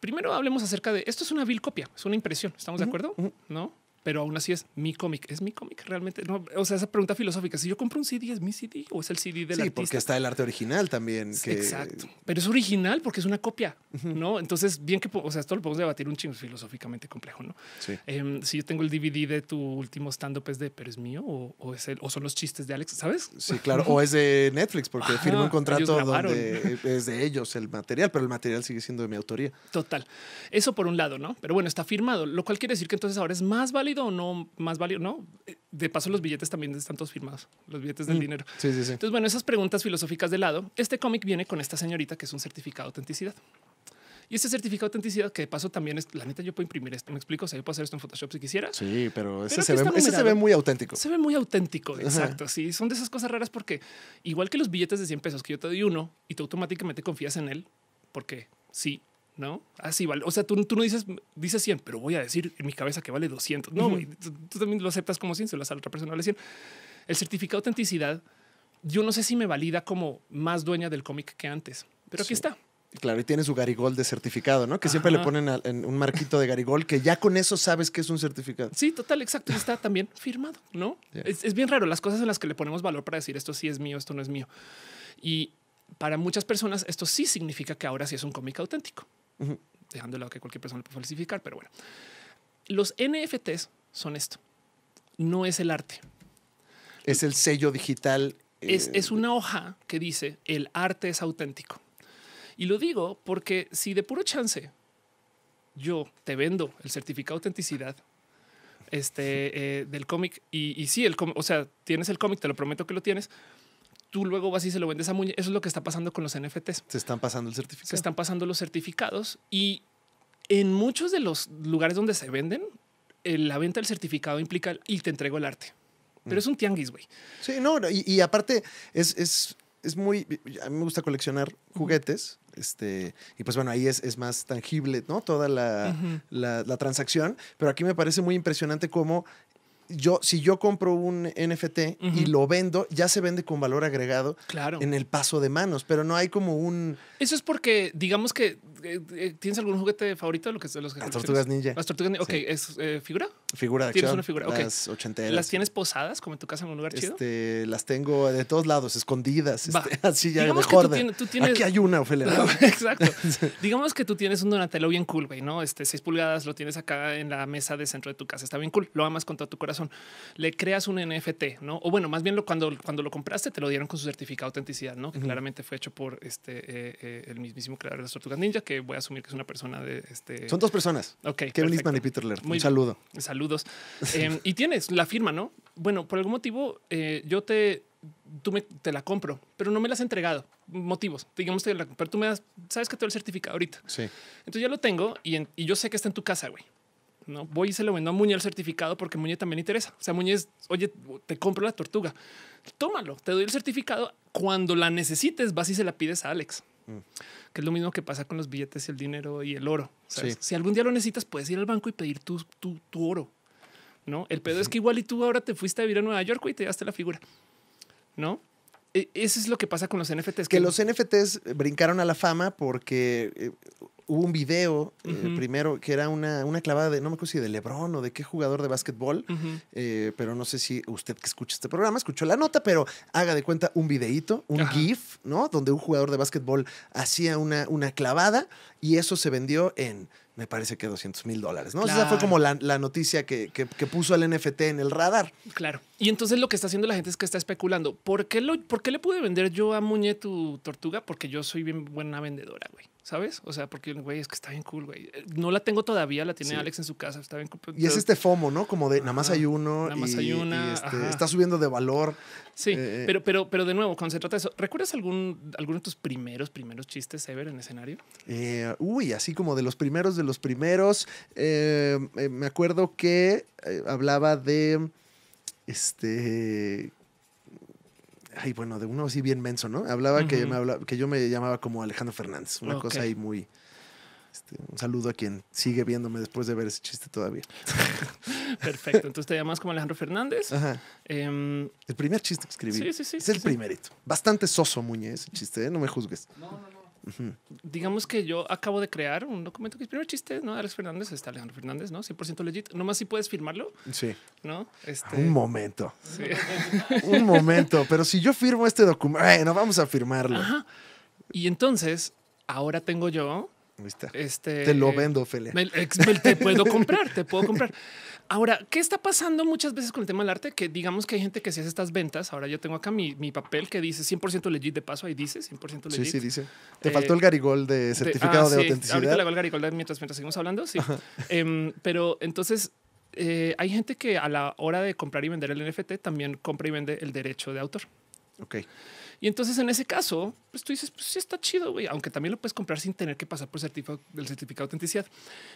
primero hablemos acerca de esto. Es una vil copia, es una impresión. Estamos de acuerdo? No pero aún así es mi cómic. ¿Es mi cómic realmente? No, o sea, esa pregunta filosófica, si yo compro un CD, ¿es mi CD o es el CD del sí, porque está el arte original también. Exacto. Pero es original porque es una copia, ¿no? Entonces, bien que, o sea, esto lo podemos debatir un chingo filosóficamente complejo, ¿no? Sí. Em, si yo tengo el DVD de tu último stand-up, ¿es de, pero es mío o, es el, o son los chistes de Alex, ¿sabes? Sí, claro. o es de Netflix porque firmo un contrato donde es de ellos el material, pero el material sigue siendo de mi autoría. Total. Eso por un lado, ¿no? Pero bueno, está firmado, lo cual quiere decir que entonces ahora es más vale o no más válido? No, eh, de paso los billetes también están todos firmados, los billetes del mm. dinero. Sí, sí, sí. Entonces, bueno, esas preguntas filosóficas de lado, este cómic viene con esta señorita que es un certificado de autenticidad. Y este certificado de autenticidad, que de paso también es, la neta, yo puedo imprimir esto. Me explico, o sea, yo puedo hacer esto en Photoshop si quisiera. Sí, pero ese, se, ve, muy auténtico. Se ve muy auténtico, exacto. Sí, son de esas cosas raras porque igual que los billetes de 100 pesos que yo te doy uno y tú automáticamente confías en él, porque sí, ¿no? Así ah, vale. O sea, tú, no dices, dices 100, pero voy a decir en mi cabeza que vale 200. No, tú, también lo aceptas como 100, se lo das a la otra persona, vale 100. El certificado de autenticidad, yo no sé si me valida como más dueña del cómic que antes, pero aquí está. Claro, y tiene su garigol de certificado, ¿no? Que siempre le ponen en un marquito de garigol, que ya con eso sabes que es un certificado. Sí, total, exacto. Está también firmado, ¿no? Es, es bien raro las cosas en las que le ponemos valor para decir esto sí es mío, esto no es mío. Y para muchas personas esto sí significa que ahora sí es un cómic auténtico dejando que cualquier persona lo puede falsificar, pero bueno. Los NFTs son esto, no es el arte. Es el sello digital. Es, eh, es una hoja que dice el arte es auténtico. Y lo digo porque si de puro chance yo te vendo el certificado de autenticidad este, eh, del cómic y, y sí, el o sea, tienes el cómic, te lo prometo que lo tienes, tú luego vas y se lo vendes a Muñe. Eso es lo que está pasando con los NFTs. Se están pasando el certificado. Se están pasando los certificados y en muchos de los lugares donde se venden, eh, la venta del certificado implica y te entrego el arte. Pero mm. es un tianguis, güey. Sí, no, y, aparte es, es, muy. A mí me gusta coleccionar juguetes. Este, y pues bueno, ahí es, más tangible, ¿no? Toda la, transacción. Pero aquí me parece muy impresionante cómo yo, si yo compro un NFT y lo vendo, ya se vende con valor agregado en el paso de manos, pero no hay como un... Eso es porque, digamos que, eh, eh, ¿tienes algún juguete favorito lo que, son los que Las tortugas ninja. Las tortugas ninja. Ok, ¿es eh, figura? Figura de Tienes figura, las ¿Las tienes posadas como en tu casa en un lugar este, chido? Las tengo de todos lados, escondidas, este, así ya Digamos que tú tienes, Aquí hay una, Ofelia. exacto. Digamos que tú tienes un Donatello bien cool, güey, ¿no? Este seis pulgadas lo tienes acá en la mesa de centro de tu casa, está bien cool, lo amas con todo tu corazón. Le creas un NFT, ¿no? O bueno, más bien lo, cuando, cuando lo compraste te lo dieron con su certificado de autenticidad, ¿no? Que claramente fue hecho por este eh, eh, el mismísimo creador de las Tortugas Ninja, que voy a asumir que es una persona de este Son dos personas. Ok. Kevin Eastman y Peter Laird. Un saludo. saludo saludos. Em, y tienes la firma, ¿no? Bueno, por algún motivo eh, yo te, te la compro, pero no me la has entregado. Motivos, digamos, que la, pero tú me das, sabes que te doy el certificado ahorita. Sí. Entonces ya lo tengo y, yo sé que está en tu casa, güey. No voy y se lo vendo a Muñoz el certificado porque Muñe también interesa. O sea, Muñe oye, te compro la tortuga. Tómalo, te doy el certificado. Cuando la necesites, vas y se la pides a Alex. Que es lo mismo que pasa con los billetes, y el dinero y el oro. Si algún día lo necesitas, puedes ir al banco y pedir tu, tu, oro. No, el pedo es que igual y tú ahora te fuiste a vivir a Nueva York y te llevaste la figura. No, e, eso es lo que pasa con los NFTs. Que, que los NFTs brincaron a la fama porque eh, hubo un video eh, primero que era una, clavada de, no me acuerdo si de Lebron o de qué jugador de básquetbol, eh, pero no sé si usted que escucha este programa escuchó la nota, pero haga de cuenta un videíto, un GIF, ¿no? Donde un jugador de básquetbol hacía una, una clavada y eso se vendió en me parece que 200 mil dólares, ¿no? Esa fue como la, noticia que, que, puso el NFT en el radar. Claro. Y entonces lo que está haciendo la gente es que está especulando. ¿Por qué, lo, por qué le pude vender yo a Muñe tu tortuga? Porque yo soy bien buena vendedora, güey. ¿Sabes? O sea, porque, güey, es que está bien cool, güey. No la tengo todavía, la tiene Alex en su casa, está bien cool. Y es este FOMO, ¿no? Como de nada más hay uno. Nada más hay este, está subiendo de valor. Sí, eh, pero, pero, pero de nuevo, cuando se trata de eso, ¿recuerdas algún, alguno de tus primeros, primeros chistes ever en escenario? Eh, uy, así como de los primeros, de los primeros. Eh, me acuerdo que hablaba de. Este ay, bueno, de uno así bien menso, ¿no? Hablaba, que, me que yo me llamaba como Alejandro Fernández, una cosa ahí muy... Este, un saludo a quien sigue viéndome después de ver ese chiste todavía. Perfecto. Entonces te llamas como Alejandro Fernández. Ajá. Em, el primer chiste que escribí. Sí, sí, sí. Es el primerito. Bastante soso, Muñez ese chiste. ¿eh? No me juzgues. No, no, no. Digamos que yo acabo de crear un documento que es primer chiste, ¿no? Alex Fernández, está Alejandro Fernández, ¿no? 100% legit. Nomás si puedes firmarlo. Sí. ¿No? Este, un momento. un momento. Pero si yo firmo este documento, No vamos a firmarlo. Y entonces, ahora tengo yo... Este, te lo vendo, Fele. te puedo comprar, te puedo comprar. Ahora, ¿qué está pasando muchas veces con el tema del arte? Que digamos que hay gente que se hace estas ventas. Ahora yo tengo acá mi, papel que dice 100% legit de paso. Ahí dice 100% legit. Sí, sí, dice. Te eh, faltó el garigol de certificado ah, de, ah, sí. autenticidad. Ahorita le hago el garigol de mientras, mientras seguimos hablando. Sí. Em, pero entonces eh, hay gente que a la hora de comprar y vender el NFT también compra y vende el derecho de autor. Ok. Y entonces en ese caso, pues tú dices, pues sí está chido, güey, aunque también lo puedes comprar sin tener que pasar por el certificado de autenticidad.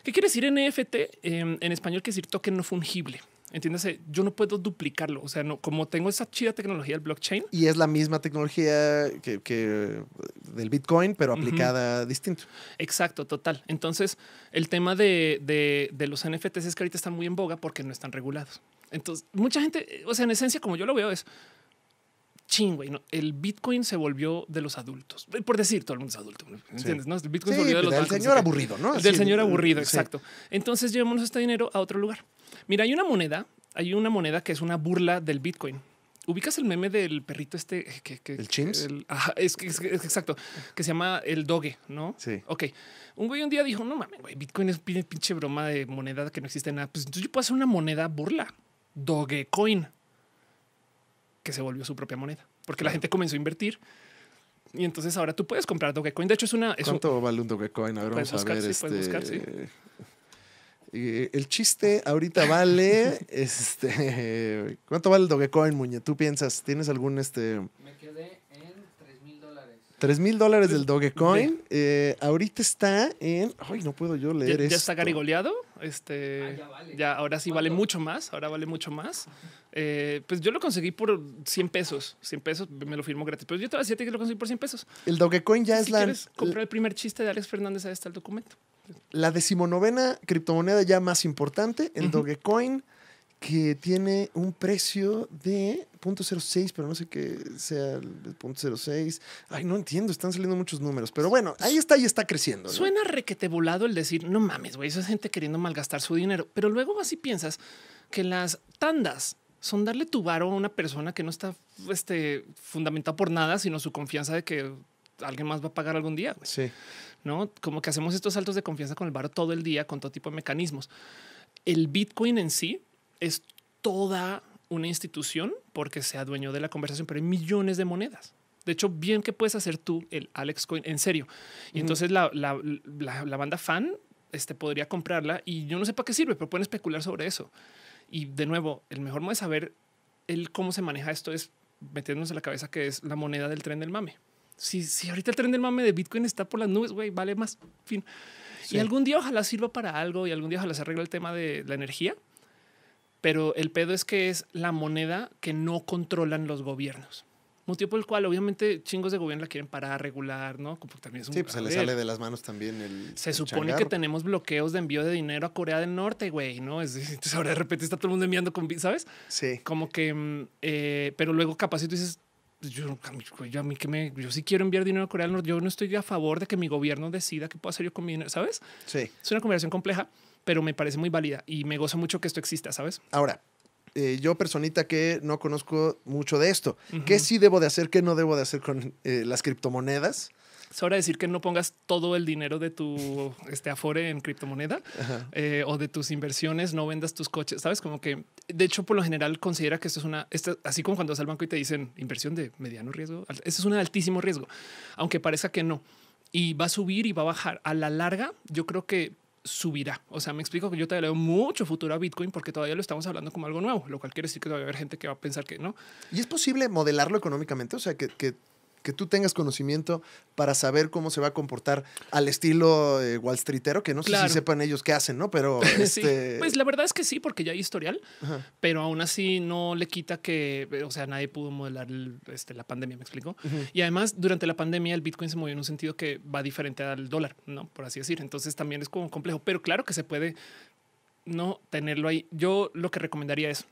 ¿Qué quiere decir NFT? Em, en español quiere decir token no fungible. Entiéndase, yo no puedo duplicarlo. O sea, no, como tengo esa chida tecnología del blockchain. Y es la misma tecnología que, del Bitcoin, pero aplicada distinto. Exacto, total. Entonces, el tema de, de los NFTs es que ahorita están muy en boga porque no están regulados. Entonces, mucha gente, o sea, en esencia, como yo lo veo, es ching, güey. No, el Bitcoin se volvió de los adultos. Eh, por decir, todo el mundo es adulto. ¿Entiendes? ¿no? El Bitcoin se volvió de pues, los adultos. Del señor aburrido, ¿no? del señor eh, aburrido, exacto. Entonces llevémonos este dinero a otro lugar. Mira, hay una moneda, hay una moneda que es una burla del Bitcoin. ¿Ubicas el meme del perrito este? Que, que ¿El Ching. es, que, es, exacto, que se llama el doge, ¿no? Sí. Ok. Un güey un día dijo, no mames, güey, Bitcoin es pinche broma de moneda que no existe nada. Pues entonces yo puedo hacer una moneda burla. Dogecoin que se volvió su propia moneda, porque la gente comenzó a invertir. Y entonces ahora tú puedes comprar Dogecoin. De hecho, es una. ¿Cuánto vale un Dogecoin? Ahora vamos buscar, a ver. Sí, puedes buscar, sí. Este, eh, eh, el chiste ahorita vale. este ¿Cuánto vale el Dogecoin, Muñe? ¿Tú piensas? ¿Tienes algún este? Me quedé 3 mil dólares del Dogecoin. Eh, ahorita está en. Ay, no puedo yo leer Ya, está carigoleado. Este, ah, ya, ahora sí vale mucho más. Ahora vale mucho más. Eh, pues yo lo conseguí por 100 pesos. 100 pesos me lo firmó gratis. Pero yo te siete que lo conseguí por 100 pesos. El Dogecoin ya es la. quieres comprar el primer chiste de Alex Fernández, ahí está el documento. La decimonovena criptomoneda ya más importante, el Dogecoin que tiene un precio de .06, pero no sé qué sea el 0.06. Ay, no entiendo, están saliendo muchos números, pero bueno, ahí está y está creciendo. Suena requetebolado el decir, no mames, güey, esa gente queriendo malgastar su dinero, pero luego así piensas que las tandas son darle tu varo a una persona que no está este, fundamentada por nada, sino su confianza de que alguien más va a pagar algún día. Sí. No como que hacemos estos saltos de confianza con el varo todo el día, con todo tipo de mecanismos. El Bitcoin en sí es toda una institución porque sea dueño de la conversación, pero hay millones de monedas. De hecho, bien que puedes hacer tú el Alex Coin en serio. Y entonces la, banda fan este, podría comprarla y yo no sé para qué sirve, pero pueden especular sobre eso. Y de nuevo, el mejor modo de saber el cómo se maneja esto es metiéndonos en la cabeza que es la moneda del tren del mame. Si, si ahorita el tren del mame de Bitcoin está por las nubes, güey, vale más. Fin. Y algún día ojalá sirva para algo y algún día ojalá se arregle el tema de la energía pero el pedo es que es la moneda que no controlan los gobiernos. Motivo por el cual, obviamente, chingos de gobierno la quieren parar, regular, ¿no? también sí, pues se le sale de las manos también el. Se supone que tenemos bloqueos de envío de dinero a Corea del Norte, güey, ¿no? Es, entonces ahora de repente está todo el mundo enviando con, ¿sabes? Sí. Como que, mm, eh, pero luego capaz tú dices, pues, yo, a mí que me, yo sí quiero enviar dinero a Corea del Norte, yo no estoy a favor de que mi gobierno decida qué puedo hacer yo con mi dinero, ¿sabes? Sí. Es una conversación compleja pero me parece muy válida y me goza mucho que esto exista, ¿sabes? Ahora, eh, yo personita que no conozco mucho de esto, ¿qué sí debo de hacer, qué no debo de hacer con eh, las criptomonedas? Es hora decir que no pongas todo el dinero de tu este, afore en criptomoneda eh, o de tus inversiones, no vendas tus coches, ¿sabes? Como que, de hecho, por lo general considera que esto es una, así como cuando vas al banco y te dicen inversión de mediano riesgo, esto es un altísimo riesgo, aunque parezca que no. Y va a subir y va a bajar. A la larga, yo creo que subirá. O sea, me explico que yo te leo mucho futuro a Bitcoin porque todavía lo estamos hablando como algo nuevo, lo cual quiere decir que todavía va a haber gente que va a pensar que no. Y es posible modelarlo económicamente, o sea, que, que que tú tengas conocimiento para saber cómo se va a comportar al estilo eh, Wall Streetero, que no sé si sepan ellos qué hacen, ¿no? Pero este pues la verdad es que sí, porque ya hay historial, pero aún así no le quita que, o sea, nadie pudo modelar este, la pandemia, me explico. Y además, durante la pandemia el Bitcoin se movió en un sentido que va diferente al dólar, ¿no? Por así decir. Entonces también es como complejo, pero claro que se puede no tenerlo ahí. Yo lo que recomendaría es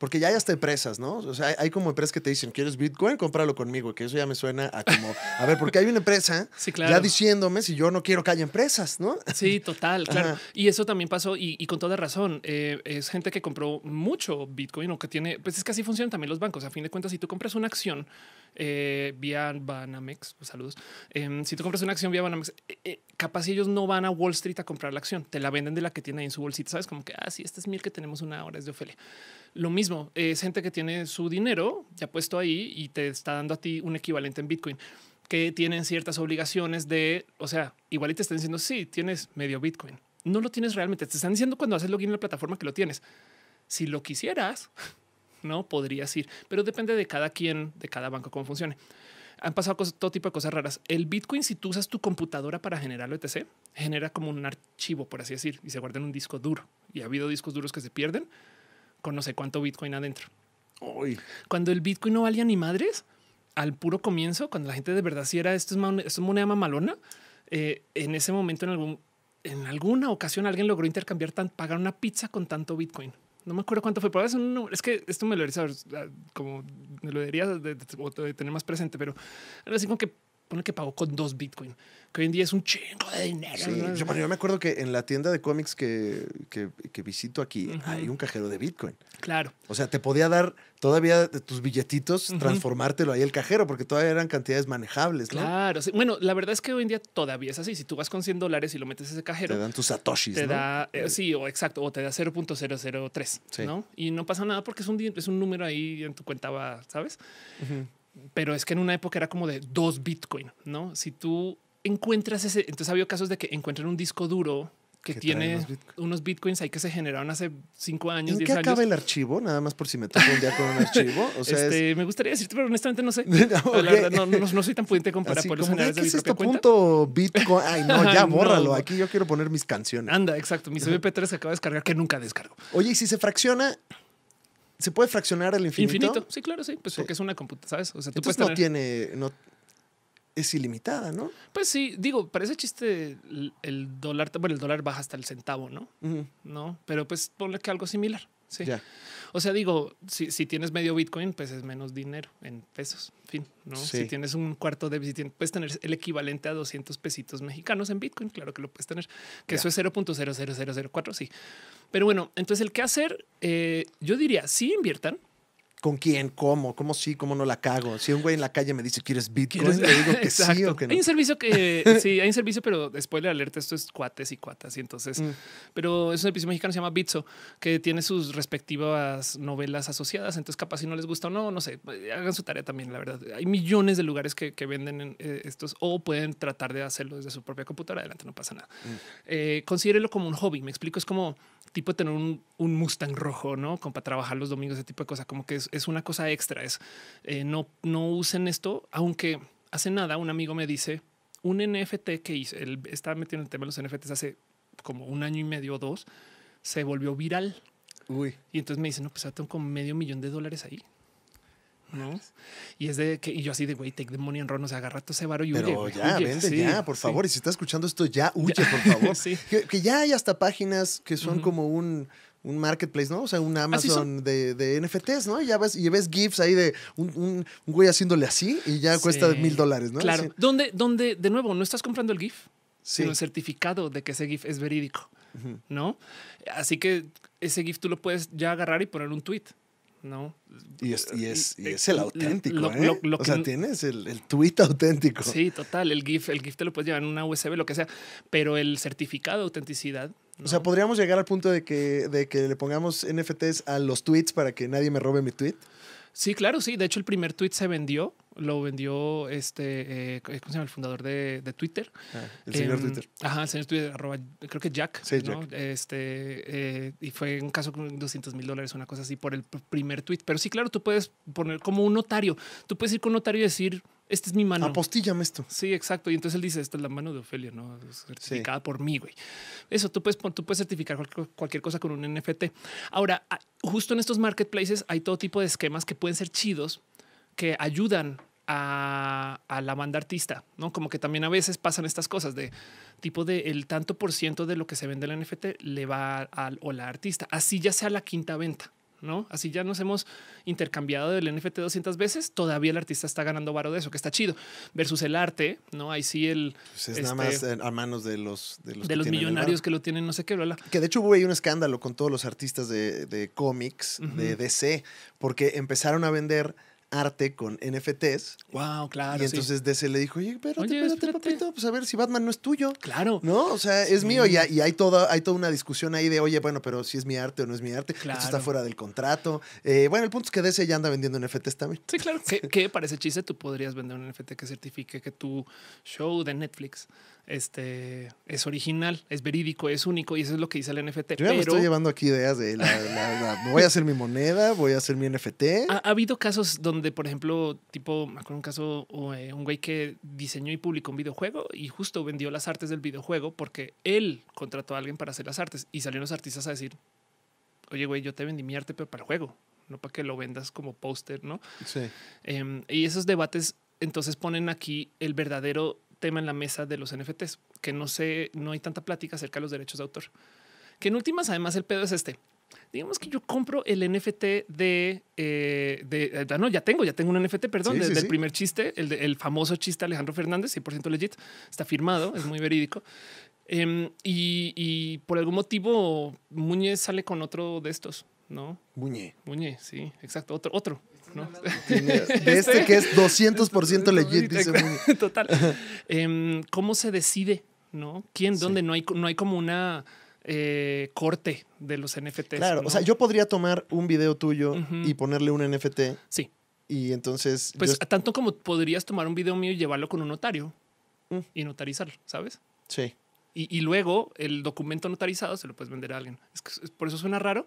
porque ya hay hasta empresas, ¿no? O sea, hay como empresas que te dicen, ¿quieres Bitcoin? Cómpralo conmigo, que eso ya me suena a como, a ver, porque hay una empresa ya diciéndome si yo no quiero que haya empresas, ¿no? Sí, total, claro. Y eso también pasó y, con toda razón. Eh, es gente que compró mucho Bitcoin o que tiene, pues es que así funcionan también los bancos. A fin de cuentas, si tú compras una acción, eh, vía Banamex, pues, saludos. Em, si tú compras una acción vía Banamex, eh, eh, capaz ellos no van a Wall Street a comprar la acción, te la venden de la que tiene ahí en su bolsita, sabes como que Ah sí esta es mil que tenemos una hora es de Ofelia. Lo mismo es gente que tiene su dinero ya puesto ahí y te está dando a ti un equivalente en Bitcoin que tienen ciertas obligaciones de, o sea, igual y te están diciendo sí tienes medio Bitcoin, no lo tienes realmente, te están diciendo cuando haces login en la plataforma que lo tienes. Si lo quisieras, no podrías ir, pero depende de cada quien, de cada banco, cómo funcione. Han pasado todo tipo de cosas raras. El Bitcoin, si tú usas tu computadora para generarlo, etc., e genera como un archivo, por así decir, y se guarda en un disco duro. Y ha habido discos duros que se pierden con no sé cuánto Bitcoin adentro. Cuando el Bitcoin no valía ni madres, al puro comienzo, cuando la gente de verdad si era esto es, es moneda mamalona, eh, en ese momento en algún en alguna ocasión alguien logró intercambiar pagar una pizza con tanto Bitcoin no me acuerdo cuánto fue, pero es, un, es que esto me lo debería ah, como me lo debería de, tener más presente, pero así como que pone que pagó con dos Bitcoin, que hoy en día es un chingo de dinero. Yo, me acuerdo que en la tienda de cómics que, que, visito aquí hay un cajero de Bitcoin. Claro. O sea, te podía dar todavía de tus billetitos, transformártelo ahí el cajero, porque todavía eran cantidades manejables. Claro. Bueno, la verdad es que hoy en día todavía es así. Si tú vas con 100 dólares y lo metes ese cajero, te dan tus satoshis. Te da, eh, eh, sí, o exacto, o te da 0.003, ¿no? Y no pasa nada porque es un, es un número ahí en tu cuenta, va, ¿sabes? pero es que en una época era como de dos Bitcoin, ¿no? Si tú encuentras ese, entonces ha habido casos de que encuentran un disco duro que, tiene unos bitcoins ahí que se generaron hace cinco años. ¿En qué acaba el archivo? Nada más por si me toco un día con un archivo. O sea, este, Me gustaría decirte, pero honestamente no sé. no, La verdad, no, soy tan pudiente como para poder generar de es este punto bitcoin? Ay, no, ya bórralo. Aquí yo quiero poner mis canciones. Anda, exacto. Mi MP3 se acaba de descargar que nunca descargo. Oye, y si se fracciona, ¿Se puede fraccionar al infinito? Infinito, sí, claro, sí. Pues porque es una computadora, ¿sabes? O sea, no tiene... No, es ilimitada, ¿no? Pues sí, digo, parece chiste el, dólar, bueno, el dólar baja hasta el centavo, ¿no? ¿No? Pero pues ponle que algo similar. Sí. O sea, digo, si, tienes medio Bitcoin, pues es menos dinero en pesos. Fin, ¿no? Si tienes un cuarto de Bitcoin, puedes tener el equivalente a 200 pesitos mexicanos en Bitcoin. Claro que lo puedes tener, que eso es 0.00004. Sí. Pero bueno, entonces el qué hacer, eh, yo diría, sí inviertan, ¿Con quién? ¿Cómo? ¿Cómo sí? ¿Cómo no la cago? Si un güey en la calle me dice, ¿quieres Bitcoin? Le digo que sí o que no. Hay un servicio que, sí, hay un servicio, pero después le alerta, esto es cuates y cuatas. Y entonces, mm. pero es un servicio mexicano, se llama Bitso, que tiene sus respectivas novelas asociadas. Entonces, capaz si no les gusta o no, no sé, hagan su tarea también, la verdad. Hay millones de lugares que, venden eh, estos o pueden tratar de hacerlo desde su propia computadora. Adelante, no pasa nada. Mm. Eh, considérelo como un hobby. Me explico, es como tipo tener un, Mustang rojo, ¿no? Como para trabajar los domingos, ese tipo de cosas. como que es, una cosa extra, es eh, no, no usen esto, aunque hace nada un amigo me dice, un NFT que hice, él estaba metiendo el tema de los NFTs hace como un año y medio o dos, se volvió viral. Y entonces me dice, no, pues tengo como medio millón de dólares ahí. Y es de que yo así de güey, take the money and run, o sea, agarra todo ese varo y Pero ya, ya, por favor. Y si estás escuchando esto, ya huye, por favor. que, ya hay hasta páginas que son como un marketplace, ¿no? O sea, un Amazon de, NFTs, ¿no? Y ya ves, y ves GIFs ahí de un, un, güey haciéndole así y ya cuesta mil dólares, ¿no? Claro. dónde Donde, de nuevo, no estás comprando el GIF, sino el certificado de que ese GIF es verídico, ¿no? Así que ese GIF tú lo puedes ya agarrar y poner un tweet. ¿no? Y es, el auténtico, o sea, tienes el, tweet auténtico. Sí, total. El GIF, el GIF te lo puedes llevar en una USB, lo que sea. Pero el certificado de autenticidad. O sea, ¿podríamos llegar al punto de que, de que le pongamos NFTs a los tweets para que nadie me robe mi tweet? Sí, claro, sí. De hecho, el primer tweet se vendió lo vendió este, eh, ¿cómo se llama? El fundador de, Twitter. Ah, el señor em, Twitter. Ajá, el señor Twitter, creo que Jack. Sí, Este, eh, y fue un caso con 200 mil dólares, una cosa así, por el primer tweet. Pero sí, claro, tú puedes poner como un notario. Tú puedes ir con un notario y decir, esta es mi mano. apostillame esto. Sí, exacto. Y entonces él dice, esta es la mano de Ofelia, ¿no? Certificada por mí, güey. Eso, tú puedes, tú puedes certificar cualquier, cosa con un NFT. Ahora, justo en estos marketplaces hay todo tipo de esquemas que pueden ser chidos, que ayudan a, la banda artista, ¿no? Como que también a veces pasan estas cosas de tipo de el tanto por ciento de lo que se vende el NFT le va al o la artista, así ya sea la quinta venta, ¿no? Así ya nos hemos intercambiado del NFT 200 veces, todavía el artista está ganando varo de eso, que está chido, versus el arte, ¿no? Ahí sí el... Pues es nada este, más a manos de los... De los, millonarios que lo tienen, no sé qué, Que de hecho hubo ahí un escándalo con todos los artistas de, cómics, de DC, porque empezaron a vender arte con NFTs. Wow, claro. Y entonces DC le dijo, oye, espérate, espérate, papito, pues a ver si Batman no es tuyo. Claro. ¿No? O sea, es mío y, hay, toda, hay toda una discusión ahí de, oye, bueno, pero si es mi arte o no es mi arte, claro. esto está fuera del contrato. Eh, bueno, el punto es que DC ya anda vendiendo NFTs también. Sí, claro. qué para parece chiste, tú podrías vender un NFT que certifique que tu show de Netflix este, es original, es verídico, es único y eso es lo que dice el NFT. Yo pero... me estoy llevando aquí ideas de la, voy a hacer mi moneda, voy a hacer mi NFT. Ha, habido casos donde, por ejemplo, tipo, me acuerdo un caso, eh, un güey que diseñó y publicó un videojuego y justo vendió las artes del videojuego porque él contrató a alguien para hacer las artes y salieron los artistas a decir, oye, güey, yo te vendí mi arte, pero para el juego, no para que lo vendas como póster, ¿no? Sí. Em, y esos debates entonces ponen aquí el verdadero tema en la mesa de los NFTs, que no sé, no hay tanta plática acerca de los derechos de autor. Que en últimas, además, el pedo es este. Digamos que yo compro el NFT de, eh, eh, no, ya tengo, ya tengo un NFT, perdón, del primer chiste, el, famoso chiste Alejandro Fernández, 100% legit, está firmado, es muy verídico. Em, y, por algún motivo Muñez sale con otro de estos, ¿no? Muñez, Muñe, sí, exacto, otro, otro. De este, este que es 200% este legit, Total. Em, ¿Cómo se decide, no? ¿Quién, dónde? No hay, no hay como una eh, corte de los NFTs. Claro, o sea, yo podría tomar un video tuyo y ponerle un NFT. Sí. Y entonces. Pues tanto como podrías tomar un video mío y llevarlo con un notario mm. y notarizarlo, ¿sabes? Sí. Y, y, luego el documento notarizado se lo puedes vender a alguien. por eso suena raro,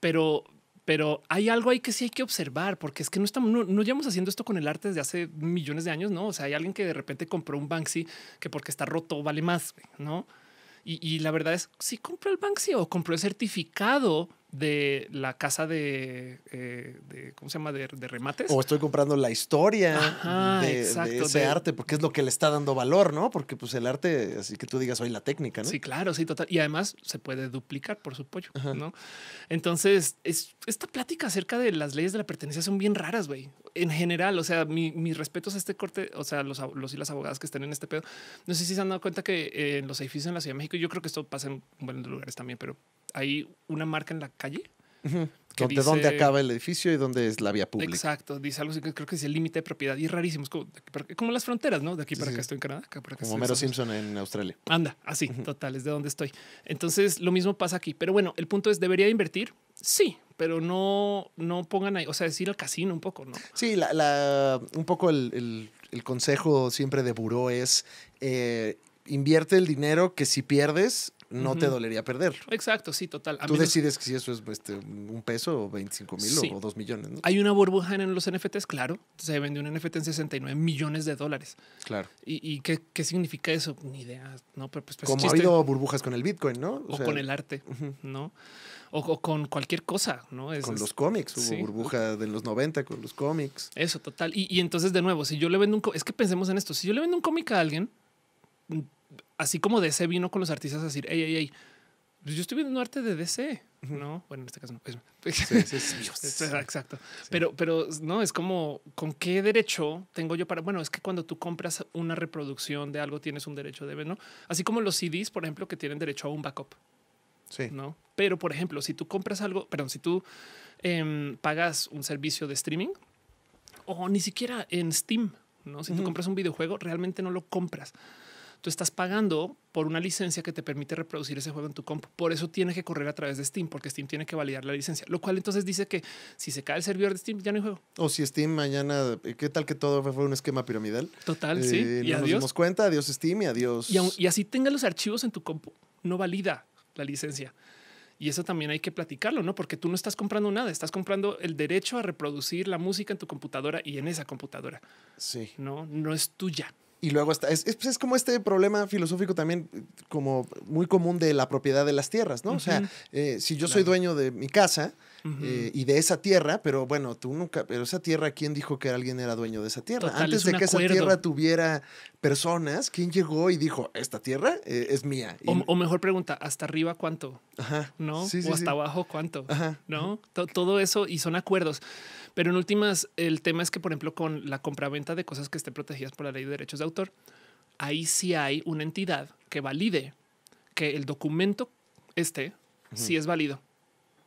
pero pero hay algo ahí que sí hay que observar, porque es que no estamos, no, llevamos haciendo esto con el arte desde hace millones de años, no? O sea, hay alguien que de repente compró un Banksy que porque está roto vale más, no? Y, la verdad es si compró el Banksy o compró el certificado de la casa eh, de, ¿cómo se llama? De, de, remates. O estoy comprando la historia de, ese arte, porque es lo que le está dando valor, ¿no? Porque pues el arte, así que tú digas hoy la técnica, ¿no? Sí, claro, sí, total. Y además se puede duplicar por supuesto. ¿no? Entonces, es, esta plática acerca de las leyes de la pertenencia son bien raras, güey. En general, o sea, mis respetos a este corte, o sea, los, los y las abogadas que estén en este pedo. No sé si se han dado cuenta que eh, en los edificios en la Ciudad de México, yo creo que esto pasa en buenos lugares también, pero hay una marca en la calle. dónde acaba el edificio y dónde es la vía pública. Exacto, dice algo así que creo que es el límite de propiedad y es rarísimo, como, las fronteras, ¿no? De aquí para acá estoy en Canadá, Como Homero Simpson en Australia. Anda, así, total, es de dónde estoy. Entonces, lo mismo pasa aquí, pero bueno, el punto es, ¿debería invertir? Sí, pero no, no pongan ahí, o sea, decir al casino un poco, ¿no? Sí, la, un poco el, consejo siempre de buró es... Eh, invierte el dinero que si pierdes no te dolería perderlo. Exacto, sí, total. Tú decides que si eso es este, un peso o 25 mil o dos millones. Hay una burbuja en los NFTs, claro. Se vendió un NFT en 69 millones de dólares. Claro. ¿Y, qué, significa eso? Ni idea, ¿no? Pero pues, pues Como ha habido burbujas con el Bitcoin, ¿no? O, con el arte, ¿no? O, con cualquier cosa, ¿no? con los cómics, hubo burbuja de los 90 con los cómics. Eso, total. Y, entonces, de nuevo, si yo le vendo un... cómic... Es que pensemos en esto. Si yo le vendo un cómic a alguien así como DC vino con los artistas a decir, hey, hey, hey, pues yo estoy viendo arte de DC, ¿no? Bueno, en este caso no. Pues, exacto. Pero, pero no, es como, ¿con qué derecho tengo yo para...? Bueno, es que cuando tú compras una reproducción de algo tienes un derecho de ver, ¿no? Así como los CDs, por ejemplo, que tienen derecho a un backup. Sí. ¿No? Pero, por ejemplo, si tú compras algo, perdón, si tú em, pagas un servicio de streaming o ni siquiera en Steam, ¿no? Si tú compras un videojuego, realmente no lo compras tú estás pagando por una licencia que te permite reproducir ese juego en tu compu. Por eso tiene que correr a través de Steam, porque Steam tiene que validar la licencia, lo cual entonces dice que si se cae el servidor de Steam, ya no hay juego. O si Steam mañana, ¿qué tal que todo fue un esquema piramidal? Total, eh, sí. Y nos dimos cuenta, adiós Steam y adiós. Y, y así tenga los archivos en tu compu, no valida la licencia. Y eso también hay que platicarlo, ¿no? Porque tú no estás comprando nada, estás comprando el derecho a reproducir la música en tu computadora y en esa computadora. Sí. No, no es tuya. Y luego está, pues, es, como este problema filosófico también como muy común de la propiedad de las tierras, ¿no? O sea, eh, si yo soy dueño de mi casa eh, y de esa tierra, pero bueno, tú nunca, pero esa tierra, ¿quién dijo que alguien era dueño de esa tierra? Antes de que esa tierra tuviera personas, ¿quién llegó y dijo, esta tierra eh, es mía? O, mejor pregunta, ¿hasta arriba cuánto? Ajá. ¿No? Sí, o hasta abajo cuánto? Ajá. ¿No? Todo eso y son acuerdos. Pero en últimas, el tema es que, por ejemplo, con la compraventa de cosas que estén protegidas por la ley de derechos de autor, ahí sí hay una entidad que valide que el documento este si sí es válido,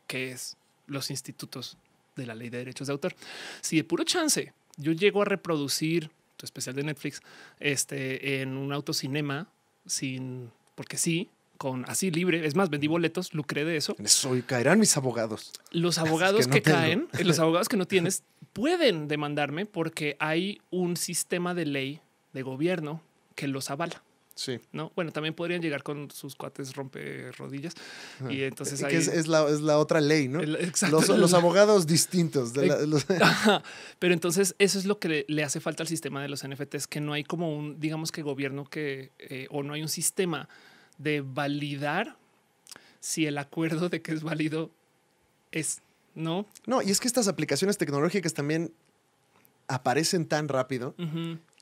que es los institutos de la ley de derechos de autor. Si de puro chance yo llego a reproducir tu especial de Netflix este, en un autocinema sin, porque sí, con así libre. Es más, vendí boletos, lucré de eso. Soy, caerán mis abogados. Los abogados que, caen, eh, los abogados que no tienes, pueden demandarme porque hay un sistema de ley de gobierno que los avala. Sí. ¿no? Bueno, también podrían llegar con sus cuates romper rodillas. Y entonces es, la, otra ley, ¿no? los, abogados distintos. De Pero entonces eso es lo que le, hace falta al sistema de los NFTs, que no hay como un, digamos que gobierno que, eh, o no hay un sistema de validar si el acuerdo de que es válido es, ¿no? No, y es que estas aplicaciones tecnológicas también aparecen tan rápido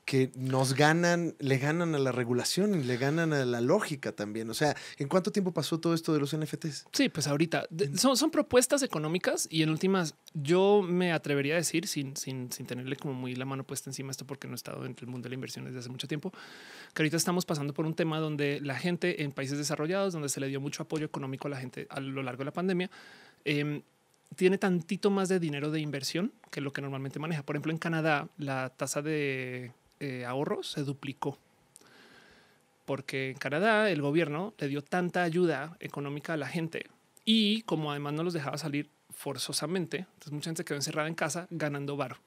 que nos ganan, le ganan a la regulación y le ganan a la lógica también. O sea, ¿en cuánto tiempo pasó todo esto de los NFTs? Sí, pues ahorita mm. son, son propuestas económicas y en últimas yo me atrevería a decir, sin, sin, sin tenerle como muy la mano puesta encima esto porque no he estado en el mundo de la inversión desde hace mucho tiempo, que ahorita estamos pasando por un tema donde la gente en países desarrollados, donde se le dio mucho apoyo económico a la gente a lo largo de la pandemia, em, tiene tantito más de dinero de inversión que lo que normalmente maneja. Por ejemplo, en Canadá, la tasa de eh, ahorros se duplicó. Porque en Canadá el gobierno le dio tanta ayuda económica a la gente y como además no los dejaba salir forzosamente, entonces mucha gente quedó encerrada en casa ganando barro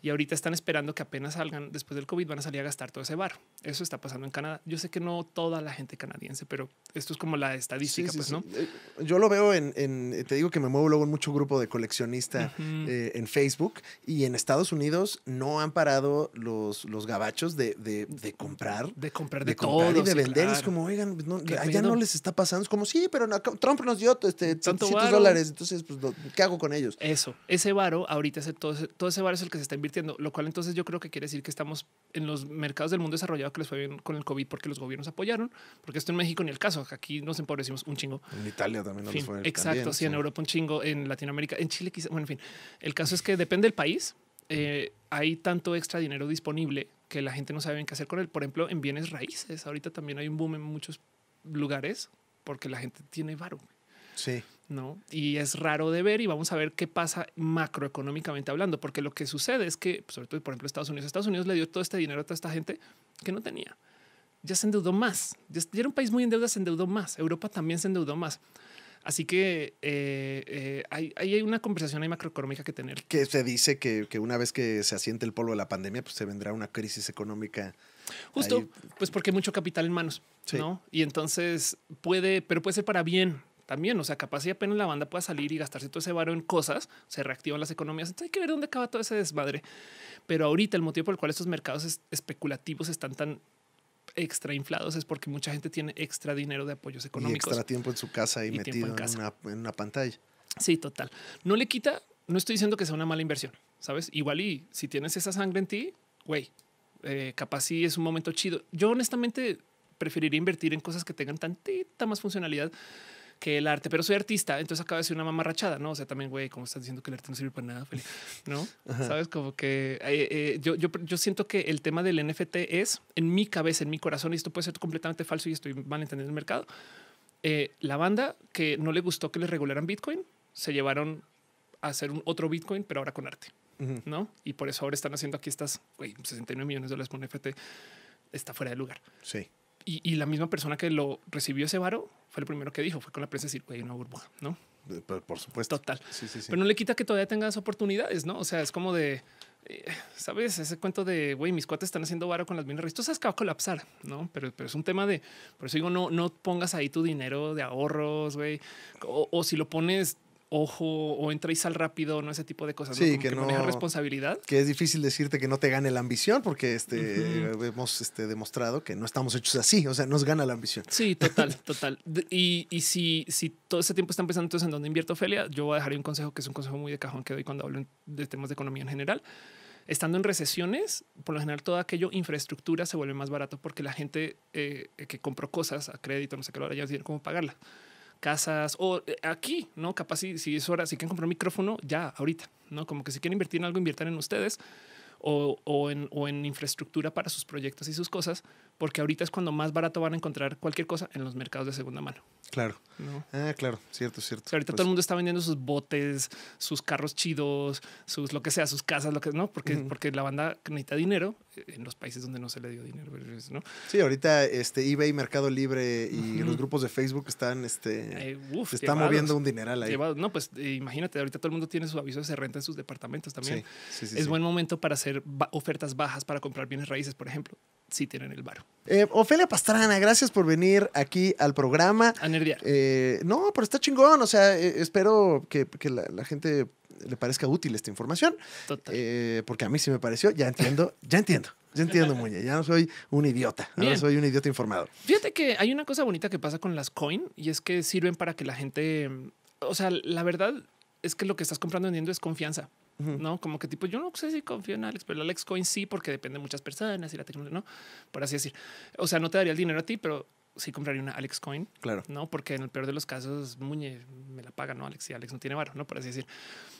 y ahorita están esperando que apenas salgan después del COVID van a salir a gastar todo ese bar. Eso está pasando en Canadá. Yo sé que no toda la gente canadiense, pero esto es como la estadística, pues, ¿no? Eh, yo lo veo en, te digo que me muevo luego en mucho grupo de coleccionista eh, en Facebook y en Estados Unidos no han parado los, los gabachos de, de comprar. De comprar de, Y de vender. Es como, oigan, no, allá no les está pasando. Es como, sí, pero Trump nos dio este, dólares. Entonces, pues, ¿qué hago con ellos? Eso. Ese baro ahorita ese, todo, ese baro es el que se está invirtiendo, lo cual entonces yo creo que quiere decir que estamos en los mercados del mundo desarrollado que les fue bien con el COVID porque los gobiernos apoyaron, porque esto en México ni el caso, aquí nos empobrecimos un chingo. En Italia también nos fue. Exacto, sí, en Europa un chingo, en Latinoamérica, en Chile quizás, bueno, en fin, el caso es que depende del país, eh, hay tanto extra dinero disponible que la gente no sabe bien qué hacer con él. Por ejemplo, en bienes raíces, ahorita también hay un boom en muchos lugares porque la gente tiene varo. Sí. ¿no? Y es raro de ver y vamos a ver qué pasa macroeconómicamente hablando, porque lo que sucede es que, pues, sobre todo, por ejemplo, Estados Unidos, Estados Unidos le dio todo este dinero a toda esta gente que no tenía. Ya se endeudó más. Ya era un país muy en se endeudó más. Europa también se endeudó más. Así que eh, eh hay, una conversación macroeconómica que tener. Que se dice que, una vez que se asiente el polvo de la pandemia, pues se vendrá una crisis económica. Justo, pues porque hay mucho capital en manos, ¿no? Y entonces puede, pero puede ser para bien, también, o sea, capaz si apenas la banda pueda salir y gastarse todo ese varo en cosas, se reactivan las economías. Entonces hay que ver dónde acaba todo ese desmadre. Pero ahorita el motivo por el cual estos mercados especulativos están tan extra inflados es porque mucha gente tiene extra dinero de apoyos económicos. Y extra tiempo en su casa y, metido en, En, una, pantalla. Sí, total. No le quita, no estoy diciendo que sea una mala inversión, ¿sabes? Igual y si tienes esa sangre en ti, güey, eh, capaz sí es un momento chido. Yo honestamente preferiría invertir en cosas que tengan tantita más funcionalidad que el arte, pero soy artista, entonces acaba de ser una mamarrachada, ¿no? O sea, también, güey, como estás diciendo que el arte no sirve para nada, ¿no? Sabes, como que eh, eh, yo, yo, siento que el tema del NFT es en mi cabeza, en mi corazón, y esto puede ser completamente falso y estoy mal entendiendo el mercado. Eh, la banda que no le gustó que le regularan Bitcoin, se llevaron a hacer un otro Bitcoin, pero ahora con arte, ¿no? Y por eso ahora están haciendo aquí estas, güey, 69 millones de dólares por NFT, está fuera de lugar. Sí y, la misma persona que lo recibió ese varo fue el primero que dijo, fue con la prensa decir, güey, una burbuja, ¿no? Eh, por, supuesto. Total. Pero no le quita que todavía tengas oportunidades, ¿no? O sea, es como de, eh, ¿sabes? Ese cuento de, güey, mis cuates están haciendo varo con las minas. Esto que va de colapsar, ¿no? Pero, pero es un tema de, por eso digo, no, no pongas ahí tu dinero de ahorros, güey. o si lo pones, ojo o entra y sal rápido, no ese tipo de cosas. Sí, que, no maneja responsabilidad. Que es difícil decirte que no te gane la ambición porque este, hemos este, demostrado que no estamos hechos así, o sea, nos gana la ambición. Sí, total, total. Y, si, si todo ese tiempo están pensando entonces en dónde invierto Ophelia, yo voy a dejar un consejo que es un consejo muy de cajón que doy cuando hablo de temas de economía en general estando en recesiones, por lo general todo aquello infraestructura se vuelve más barato porque la gente eh, que compró cosas a crédito, no sé qué, ahora ya no tiene cómo pagarla casas o eh, aquí, ¿no? Capaz si, si es hora, si quieren comprar un micrófono, ya, ahorita, ¿no? Como que si quieren invertir en algo, inviertan en ustedes o, o, en, o infraestructura para sus proyectos y sus cosas, porque ahorita es cuando más barato van a encontrar cualquier cosa en los mercados de segunda mano. Claro. Ah, claro, cierto, cierto. ahorita pues todo el mundo está vendiendo sus botes, sus carros chidos, sus lo que sea, sus casas, lo que no, porque, porque la banda necesita dinero en los países donde no se le dio dinero. Pues, sí, ahorita este eBay, Mercado Libre y los grupos de Facebook están, este, eh, está moviendo un dineral ahí. No, pues eh, imagínate, ahorita todo el mundo tiene su aviso de renta en sus departamentos también. es buen momento para hacer ofertas bajas para comprar bienes raíces, por ejemplo, si tienen el bar eh, Ofelia Pastrana, gracias por venir aquí al programa. A nerviar. Eh, no, pero está chingón. O sea, eh, espero que, que la, gente le parezca útil esta información. Total. porque a mí sí me pareció, ya entiendo, ya entiendo, ya entiendo, Muñe, ya no soy un idiota, Ya no soy un idiota informado. Fíjate que hay una cosa bonita que pasa con las coin y es que sirven para que la gente, o sea, la verdad es que lo que estás comprando vendiendo es confianza. ¿no? Como que tipo, yo no sé si confío en Alex, pero el Alex Coin sí, porque depende de muchas personas y la tecnología, ¿no? Por así decir. O sea, no te daría el dinero a ti, pero sí compraría una Alex Coin. Claro. No, porque en el peor de los casos, Muñe me la paga, ¿no? Alex y Alex no tiene varo, ¿no? Por así decir.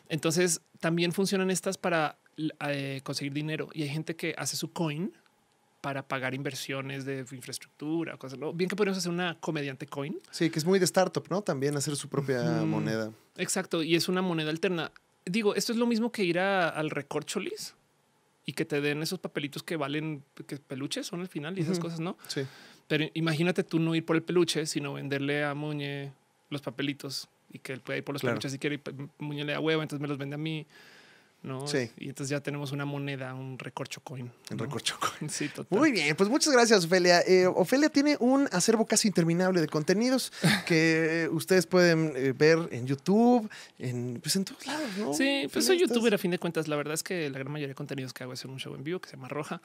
Entonces, también funcionan estas para eh, conseguir dinero. Y hay gente que hace su coin para pagar inversiones de infraestructura, cosas. Bien que podríamos hacer una comediante coin. Sí, que es muy de startup, ¿no? También hacer su propia moneda. Exacto, y es una moneda alterna digo, esto es lo mismo que ir a, al recorcholis y que te den esos papelitos que valen que peluches son al final y esas cosas, ¿no? Sí. Pero imagínate tú no ir por el peluche, sino venderle a Muñe los papelitos y que él pueda ir por los peluches si quiere y Muñe le da huevo, entonces me los vende a mí. ¿no? Y entonces ya tenemos una moneda, un recorcho coin. Un recorcho coin. Sí, Muy bien, pues muchas gracias, Ofelia. Eh, Ofelia tiene un acervo casi interminable de contenidos que ustedes pueden eh, ver en YouTube, en, pues en todos lados, Sí, pues, pues soy youtuber a fin de cuentas. La verdad es que la gran mayoría de contenidos que hago es en un show en vivo que se llama Roja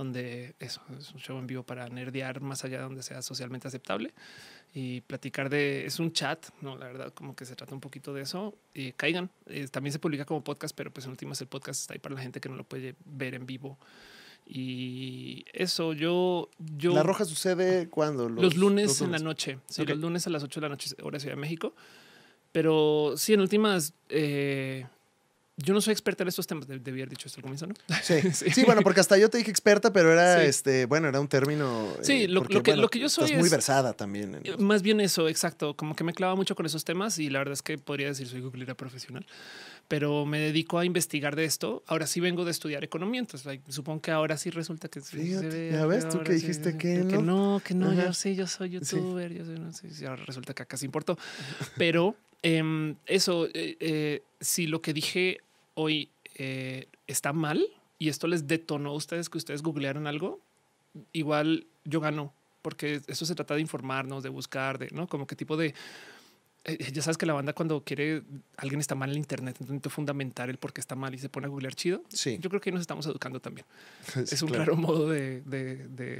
donde eso, es un show en vivo para nerdear más allá de donde sea socialmente aceptable y platicar de, es un chat, no, la verdad, como que se trata un poquito de eso y eh, caigan. Eh, también se publica como podcast, pero pues en últimas el podcast está ahí para la gente que no lo puede ver en vivo. Y eso, yo, yo. La roja sucede cuando los, lunes, en la noche. los lunes a las 8 de la noche, hora Ciudad de México. Pero sí, en últimas, eh, yo no soy experta en estos temas, debí haber dicho esto al comienzo, ¿no? Sí. sí. bueno, porque hasta yo te dije experta, pero era, este, bueno, era un término. Eh, sí, lo, que, lo que yo soy. Estás es, muy versada también. Eh, más bien eso, exacto. Como que me clava mucho con esos temas y la verdad es que podría decir soy googlera profesional, pero me dedico a investigar de esto. Ahora sí vengo de estudiar economía, entonces supongo que ahora sí resulta que. Fíjate, ya ves, tú que dijiste que no. Que no, que no, yo sí, yo soy youtuber, yo soy, no sé, ahora resulta que acá importó. Pero em, eso, eh, eh, si lo que dije hoy eh, está mal y esto les detonó a ustedes que ustedes googlearon algo, igual yo gano, porque eso se trata de informarnos, de buscar, de no como qué tipo de. Eh, eh, ya sabes que la banda cuando quiere alguien está mal en internet, intenta fundamentar el por qué está mal y se pone a googlear chido. Sí. Yo creo que nos estamos educando también. es un raro modo de,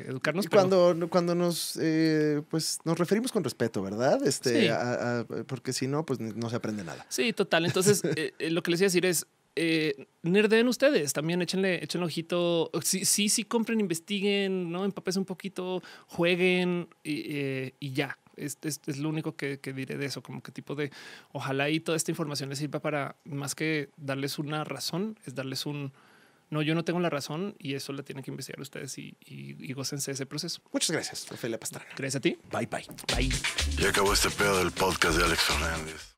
educarnos. Y cuando, cuando nos pues nos referimos con respeto, ¿verdad? Este, porque si no, pues no se aprende nada. Sí, total. Entonces, lo que les iba a decir es, eh, nerden ustedes también, échenle, échenle ojito. Sí, sí, compren, investiguen, no empapes un poquito, jueguen y, eh, ya. es, lo único que, diré de eso, como que tipo de ojalá y toda esta información les sirva para más que darles una razón, es darles un no, yo no tengo la razón y eso la tienen que investigar ustedes y, y, de ese proceso. Muchas gracias, Rafael Pastrana. Gracias a ti. Bye, bye. Bye. Ya acabó este pedo del podcast de Alex Hernández.